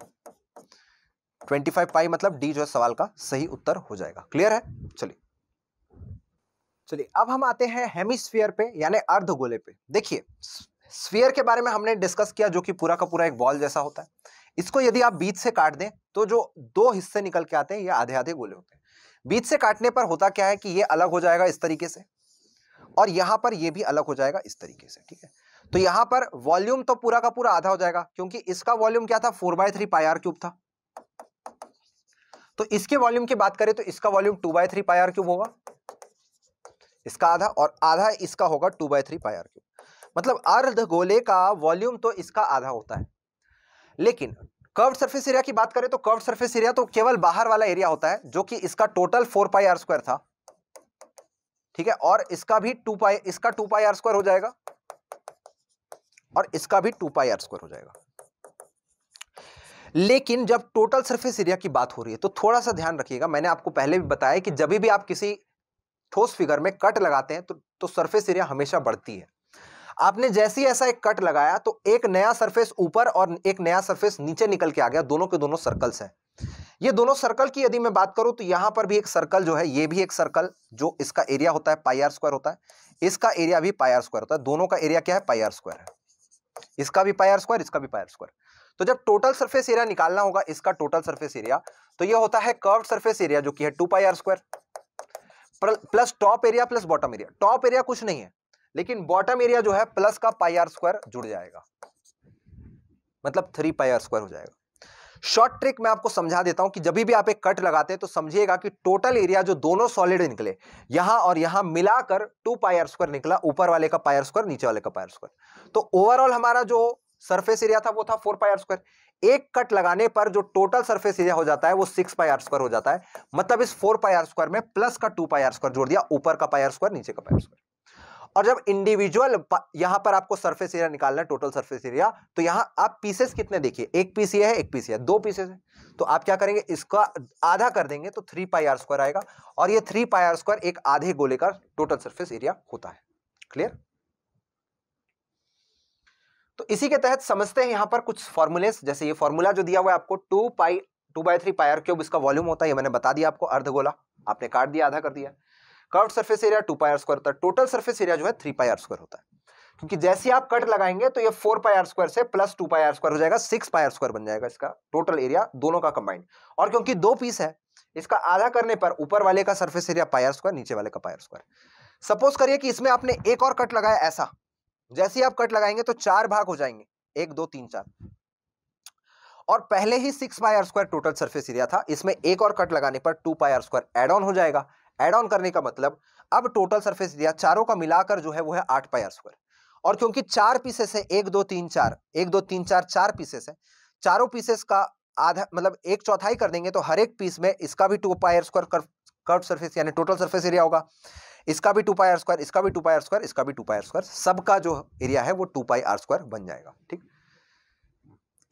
ट्वेंटी फाइव पाई मतलब डी जो है सवाल का सही उत्तर हो जाएगा क्लियर है चलिए चलिए अब हम आते हैं हेमिस्फीयर पे यानी अर्धगोले पे देखिए स्फीयर के बारे में हमने डिस्कस किया जो कि पूरा का पूरा एक बॉल जैसा होता है इसको यदि आप बीच से काट दें तो जो दो हिस्से निकल के आते हैं ये आधे आधे गोले होते हैं बीच से काटने पर होता क्या है कि ये अलग हो जाएगा इस तरीके से और यहां पर ये भी अलग हो जाएगा इस तरीके से ठीक है तो यहां पर वॉल्यूम तो पूरा का पूरा आधा हो जाएगा क्योंकि इसका वॉल्यूम क्या था four by three pi r cube था तो इसके वॉल्यूम की बात करें तो इसका volume two by three pi r cube होगा इसका आधा और आधा इसका होगा two by three pi cube मतलब अर्ध गोले का वॉल्यूम तो इसका आधा होता है लेकिन कर्व सरफेस एरिया की बात करें तो कर्व सरफेस एरिया तो केवल बाहर वाला एरिया होता है जो कि इसका total four pi are square था ठीक है और इसका भी टू पाई इसका टू पाई आर स्क्वायर हो जाएगा और इसका भी टू पाई आर स्क्वायर हो जाएगा लेकिन जब टोटल सरफेस एरिया की बात हो रही है तो थोड़ा सा ध्यान रखिएगा मैंने आपको पहले भी बताया कि जब भी आप किसी ठोस फिगर में कट लगाते हैं तो, तो सरफेस एरिया हमेशा बढ़ती है आपने जैसे ही ऐसा एक कट लगाया तो एक नया सरफेस ऊपर और एक नया सरफेस नीचे निकल के आ गया दोनों के दोनों सर्कल्स हैं ये दोनों सर्कल की यदि मैं बात करूं तो यहां पर भी एक सर्कल जो है ये भी एक सर्कल जो इसका एरिया होता है पाईआर स्क्वायर होता है इसका एरिया भी पाईआर स्क्वायर होता है दोनों का एरिया क्या है पाईआर स्क्वायर है इसका भी पाईआर स्क्वायर इसका भी पाईआर आर स्क्वायर तो जब टोटल सरफेस एरिया निकालना होगा इसका टोटल सरफेस एरिया तो यह होता है कर्व सर्फेस एरिया जो कि है two pi r square plus top area plus bottom area top area कुछ नहीं है लेकिन बॉटम एरिया जो है प्लस का पाई आर स्क्वायर जुड़ जाएगा मतलब थ्री पाई आर स्क्वायर हो जाएगा शॉर्ट ट्रिक मैं आपको समझा देता हूं कि जब भी आप एक कट लगाते हैं तो समझिएगा कि टोटल एरिया जो दोनों सॉलिड निकले यहां और यहां मिलाकर टू पायर स्क्वायर निकला ऊपर वाले का पायर स्क्वायर नीचे वाले का पायर स्क्वायर तो ओवरऑल हमारा जो सरफेस एरिया था वो था फोर पायर स्क्वायर एक कट लगाने पर जो टोटल सरफेस एरिया हो जाता है वो सिक्स पायर स्क्वायर हो जाता है मतलब इस फोर पायर स्क्वायर में प्लस का टू पायर स्क्वायर जोड़ दिया ऊपर का पायर स्क्वायर नीचे का पायर स्क्वायर और जब इंडिविजुअल यहां पर आपको सरफेस एरिया निकालना है टोटल सरफेस एरिया तो यहां आप पीसेस कितने देखिए एक पीस ये है एक पीस ये है दो पीसेस है तो आप क्या करेंगे इसका आधा कर देंगे तो थ्री पाई आर स्क्वायर आएगा और ये थ्री पाई आर स्क्वायर एक आधे गोले का टोटल सर्फेस एरिया होता है क्लियर तो इसी के तहत समझते हैं यहां पर कुछ फॉर्मुलेस जैसे ये फॉर्मूला जो दिया हुआ है आपको two pi two by three pi r cube इसका वॉल्यूम होता है ये मैंने बता दिया आपको अर्धगोला आपने काट दिया आधा कर दिया curve surface area two pi are square होता है टोटल सर्फेस एरिया जो है थ्री पाई आर स्क्वायर होता है क्योंकि जैसे आप कट लगाएंगे तो ये फोर पाई आर स्क्वायर से plus two pi are square हो जाएगा सिक्स पाई आर स्क्वायर बन जाएगा इसका टोटल एरिया दोनों का कंबाइंड और क्योंकि दो पीस है इसका आधा करने पर ऊपर वाले का surface area pi are square नीचे वाले का पाई आर स्क्वायर सपोज करिए कि इसमें आपने एक और कट लगाया ऐसा जैसे ही आप कट लगाएंगे तो चार भाग हो जाएंगे एक दो तीन चार और पहले ही six pi are square total surface area था इसमें एक और कट लगाने पर two pi are square add on हो जाएगा एड ऑन करने का मतलब अब टोटल सरफेस एरिया चारों का मिलाकर जो है वो है आठ पाई स्क्वायर और क्योंकि चार पीसेस है एक दो तीन चार एक दो तीन चार चार पीसेस है चारों पीसेस का आधा मतलब एक चौथाई कर देंगे तो हर एक पीस में इसका भी two pi r square curve surface यानी टोटल सरफेस एरिया होगा इसका भी टू पाई आर स्क्वायर इसका भी टू पाई आर स्क्वायर इसका भी टू पाई आर स्क्वायर सबका जो एरिया है वो टू पाई आर स्क्वायर बन जाएगा ठीक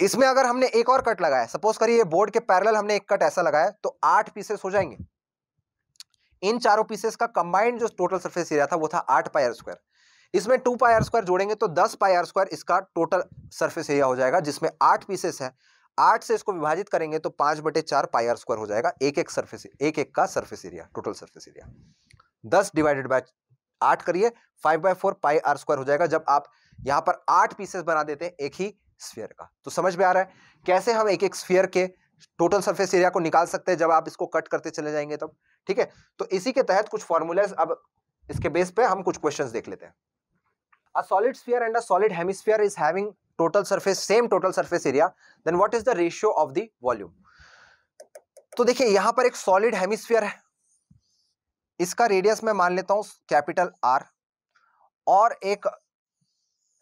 इसमें अगर हमने एक और कट लगाया सपोज करिए बोर्ड के पैरेलल हमने एक कट ऐसा लगाया तो आठ पीसेस हो जाएंगे इन चारों पीसेस का कंबाइंड जो टोटल सरफेस एरिया था वो था आठ पाई आर स्क्वायर इसमें टू पाई आर स्क्वायर जोड़ेंगे तो दस पाई आर स्क्वायर इसका टोटल सर्फेस एरिया हो जाएगा जिसमें आठ पीसेस है आठ से इसको विभाजित करेंगे तो पांच बटे चार पाई आर स्क्वायर हो जाएगा एक एक सर्फेस एक एक का surface area total surface area दस डिवाइडेड बाय आठ करिए five by four pi are square हो जाएगा जब आप यहां पर आठ पीसेस बना देते हैं एक ही स्फीयर का तो समझ में आ रहा है कैसे हम एक एक स्फीयर के टोटल सरफेस एरिया को निकाल सकते हैं जब आप इसको कट करते चले जाएंगे तब तो? ठीक है तो इसी के तहत कुछ फॉर्मूलाज अब इसके बेस पे हम कुछ क्वेश्चंस देख लेते हैं a solid sphere and a solid hemisphere is having total surface same total surface area then what is the ratio of the volume तो देखिए यहां पर एक सॉलिड हेमिस्फीयर है इसका रेडियस मैं मान लेता हूं कैपिटल आर और एक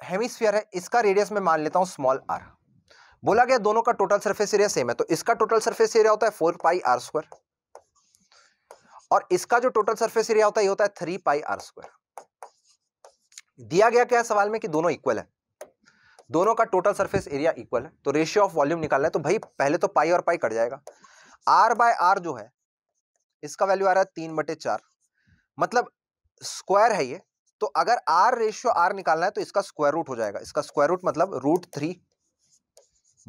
हेमिस्फीयर है इसका रेडियस मैं मान लेता हूं स्मॉल आर बोला गया दोनों का टोटल सरफेस एरिया सेम है तो इसका टोटल सरफेस एरिया होता है फोर पाई आर स्क्वायर और इसका जो टोटल सरफेस एरिया होता है ये होता है थ्री पाई आर स्क्वायर दिया गया क्या है सवाल में कि दोनों इक्वल है दोनों का टोटल सरफेस एरिया इक्वल है तो रेशियो ऑफ वॉल्यूम निकालना है तो भाई पहले तो पाई और पाई कट जाएगा आर बाय आर जो है इसका वैल्यू आ रहा है तीन बटे चार मतलब स्क्वायर है ये तो अगर आर रेशियो आर निकालना है तो इसका स्क्वायर रूट हो जाएगा इसका स्क्वायर रूट मतलब रूट थ्री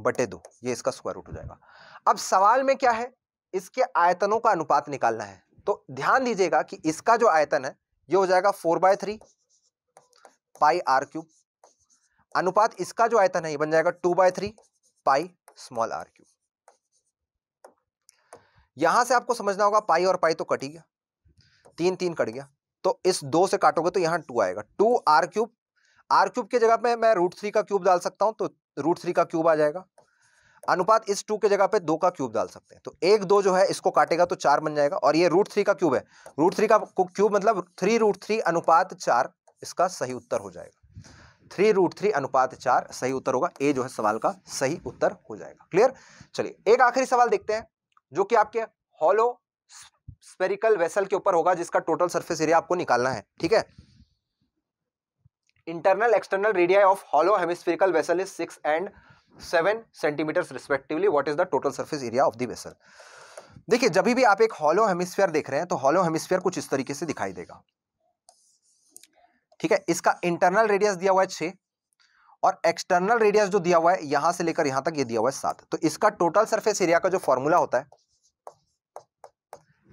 बटे दो ये इसका स्क्वायर रूट हो जाएगा अब सवाल में क्या है इसके आयतनों का अनुपात निकालना है तो ध्यान दीजिएगा कि इसका जो आयतन है ये हो जाएगा four by three pi r cube अनुपात इसका जो आयतन है ये बन जाएगा two by three pi small r cube यहां से आपको समझना होगा पाई और पाई तो कट ही गया तीन तीन कट गया तो इस दो से काटोगे तो यहां टू आएगा two r cube r cube की जगह पे मैं रूट थ्री का क्यूब डाल सकता हूं तो रूट थ्री का क्यूब आ जाएगा अनुपात इस टू के जगह पे दो का क्यूब डाल सकते हैं तो एक दो जो है इसको काटेगा तो चार बन जाएगा और ये रूट थ्री का क्यूब है रूट थ्री का क्यूब मतलब थ्री रूट थ्री अनुपात चार इसका सही उत्तर हो जाएगा थ्री रूट थ्री अनुपात चार सही उत्तर होगा ए जो है सवाल का सही उत्तर हो जाएगा क्लियर चलिए एक आखिरी सवाल देखते हैं जो कि आपके हॉलो स्पेरिकल वेसल के ऊपर होगा जिसका टोटल सर्फेस एरिया आपको निकालना है ठीक है internal external radii of hollow hemispherical vessel is six and seven centimetres respectively what is the total surface area of the vessel देखिए जब भी आप एक हॉलो हेमिस्फीयर देख रहे हैं तो हॉलो हेमिस्फीयर कुछ इस तरीके से दिखाई देगा ठीक है इसका इंटरनल रेडियस दिया हुआ है छ और एक्सटर्नल रेडियस जो दिया हुआ है यहां से लेकर यहां तक ये यह दिया हुआ है सात तो इसका टोटल सरफेस एरिया का जो फॉर्मूला होता है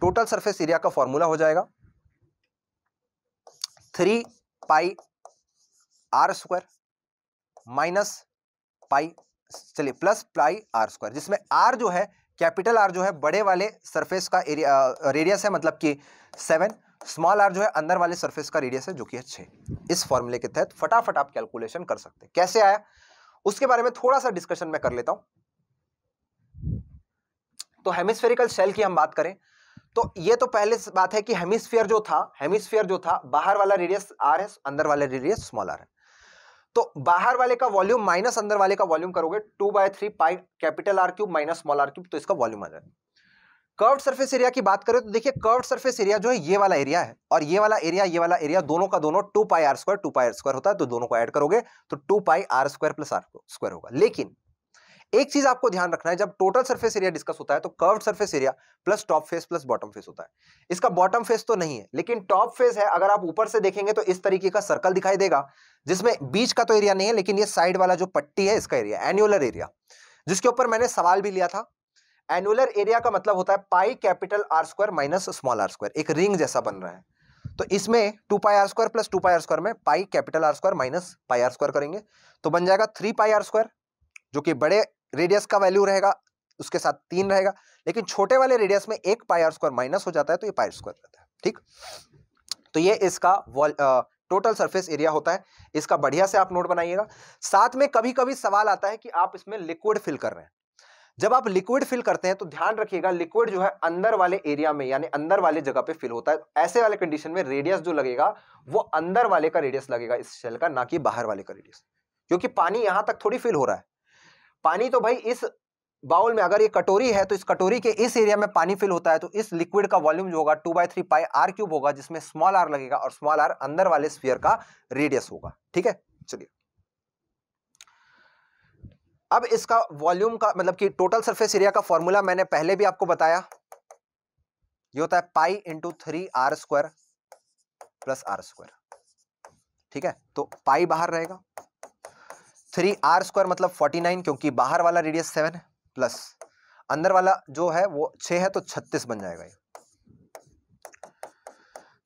टोटल सरफेस एरिया का फॉर्मूला हो जाएगा three pi are square minus pi चलिए प्लस प्लाई आर स्क्वायर जिसमें आर जो है कैपिटल आर जो है बड़े वाले सरफेस का एरिया रेडियस है मतलब कि सेवन स्मॉल आर जो है अंदर वाले सरफेस का रेडियस है जो कि है छः इस फॉर्मूले के तहत फटाफट आप कैलकुलेशन कर सकते हैं कैसे आया उसके बारे में थोड़ा सा डिस्कशन मैं कर लेता हूं तो हेमिस्फेरिकल शेल की हम बात करें तो ये तो पहले बात है कि हेमिस्फीयर जो था हेमिस्फीयर जो था बाहर वाला रेडियस आर है अंदर वाला रेडियस स्मॉल आर है तो बाहर वाले का वॉल्यूम माइनस अंदर वाले का वॉल्यूम करोगे two by three pi capital r cube minus small r cube तो इसका वॉल्यूम आ जाए कर्व सरफेस एरिया की बात करें तो देखिए कर्व सरफेस एरिया जो है ये वाला एरिया है और ये वाला एरिया ये वाला एरिया दोनों का दोनों two pi are square two pi are square होता है तो दोनों को ऐड करोगे तो two pi are square plus are square होगा लेकिन एक चीज आपको ध्यान रखना है जब टोटल सरफेस एरिया डिस्कस होता है तो curve surface area plus top face plus bottom face होता है इसका बॉटम फेस तो नहीं है लेकिन टॉप फेस है अगर आप ऊपर से देखेंगे तो इस तरीके का सर्कल दिखाई देगा जिसमें बीच का तो एरिया नहीं है लेकिन ये साइड वाला जो पट्टी है इसका एरिया एन्यूलर एरिया जिसके ऊपर मैंने सवाल भी लिया था एनुअलर एरिया का मतलब होता है pi capital r square minus small r square एक रिंग जैसा बन रहा है तो इसमें two pi are square plus two pi are square में pi capital r square minus pi are square करेंगे तो बन जाएगा थ्री पाई आर स्क्वायर जो कि बड़े रेडियस का वैल्यू रहेगा उसके साथ तीन रहेगा लेकिन छोटे वाले रेडियस में एक पाई आर स्क्वायर माइनस हो जाता है तो ये पाई स्क्वायर रहता है ठीक तो ये इसका टोटल सरफेस एरिया होता है इसका बढ़िया से आप नोट बनाइएगा साथ में कभी कभी सवाल आता है कि आप इसमें लिक्विड फिल कर रहे हैं जब आप लिक्विड फिल करते हैं तो ध्यान रखिएगा लिक्विड जो है अंदर वाले एरिया में यानी अंदर वाले जगह पे फिल होता है ऐसे वाले कंडीशन में रेडियस जो लगेगा वो अंदर वाले का रेडियस लगेगा इस शेल का ना कि बाहर वाले का रेडियस क्योंकि पानी यहां तक थोड़ी फिल हो रहा है पानी तो भाई इस बाउल में अगर ये कटोरी है तो इस कटोरी के इस एरिया में पानी फिल होता है तो इस लिक्विड का वॉल्यूम जो होगा two by three pi r cube होगा जिसमें स्मॉल आर लगेगा और स्मॉल आर अंदर वाले स्पीयर का रेडियस होगा ठीक है चलिए अब इसका वॉल्यूम का मतलब कि टोटल सरफेस एरिया का फॉर्मूला मैंने पहले भी आपको बताया ये होता है pi into three r square plus are square ठीक है तो पाई बाहर रहेगा थ्री आर स्क्वायर मतलब फोर्टी नाइन क्योंकि बाहर वाला रेडियस सेवन है प्लस अंदर वाला जो है वो छ है तो छत्तीस बन जाएगा ये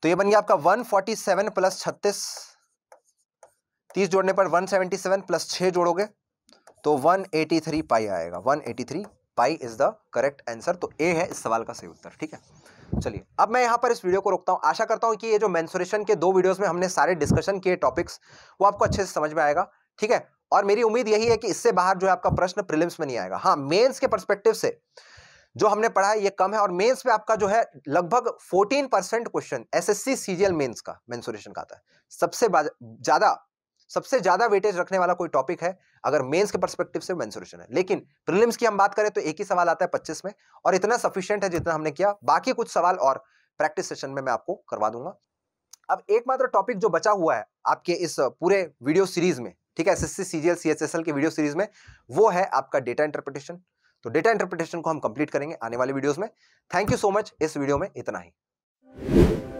तो ये बन गया आपका वन फोर्टी सेवन प्लस छत्तीस तीस जोड़ने पर वन सेवेंटी सेवन प्लस छ जोड़ोगे तो वन एटी थ्री पाई आएगा one eighty three pi is the correct answer तो ए है इस सवाल का सही उत्तर ठीक है चलिए अब मैं यहाँ पर इस वीडियो को रोकता हूँ आशा करता हूँ कि ये जो मैंसुरेशन के दो वीडियोस में हमने सारे डिस्कशन किए टॉपिक्स वो आपको अच्छे से समझ में आएगा ठीक है और मेरी उम्मीद यही है कि इससे बाहर जो है आपका प्रश्न प्रिलिम्स में नहीं आएगा हाँ मेंस के परस्पेक्टिव से जो हमने पढ़ा है ये कम है और मेंस में आपका जो है लगभग 14 percent question SSC CGL mains का मेंसुरेशन का आता है सबसे ज्यादा सबसे ज्यादा वेटेज रखने वाला कोई टॉपिक है अगर मेंस के परस्पेक्टिव से मेंसुरेशन है लेकिन प्रीलिम्स की हम बात करें तो एक ही सवाल आता है 25 में और इतना सफिशियंट है जितना हमने किया बाकी कुछ सवाल और प्रैक्टिस सेशन में मैं आपको करवा दूंगा अब एकमात्र टॉपिक जो बचा हुआ है आपके इस पूरे वीडियो सीरीज में ठीक है S S C C G L C S S L के वीडियो सीरीज में वो है आपका डेटा इंटरप्रिटेशन तो डेटा इंटरप्रिटेशन को हम कंप्लीट करेंगे आने वाले वीडियोस में थैंक यू सो मच इस वीडियो में इतना ही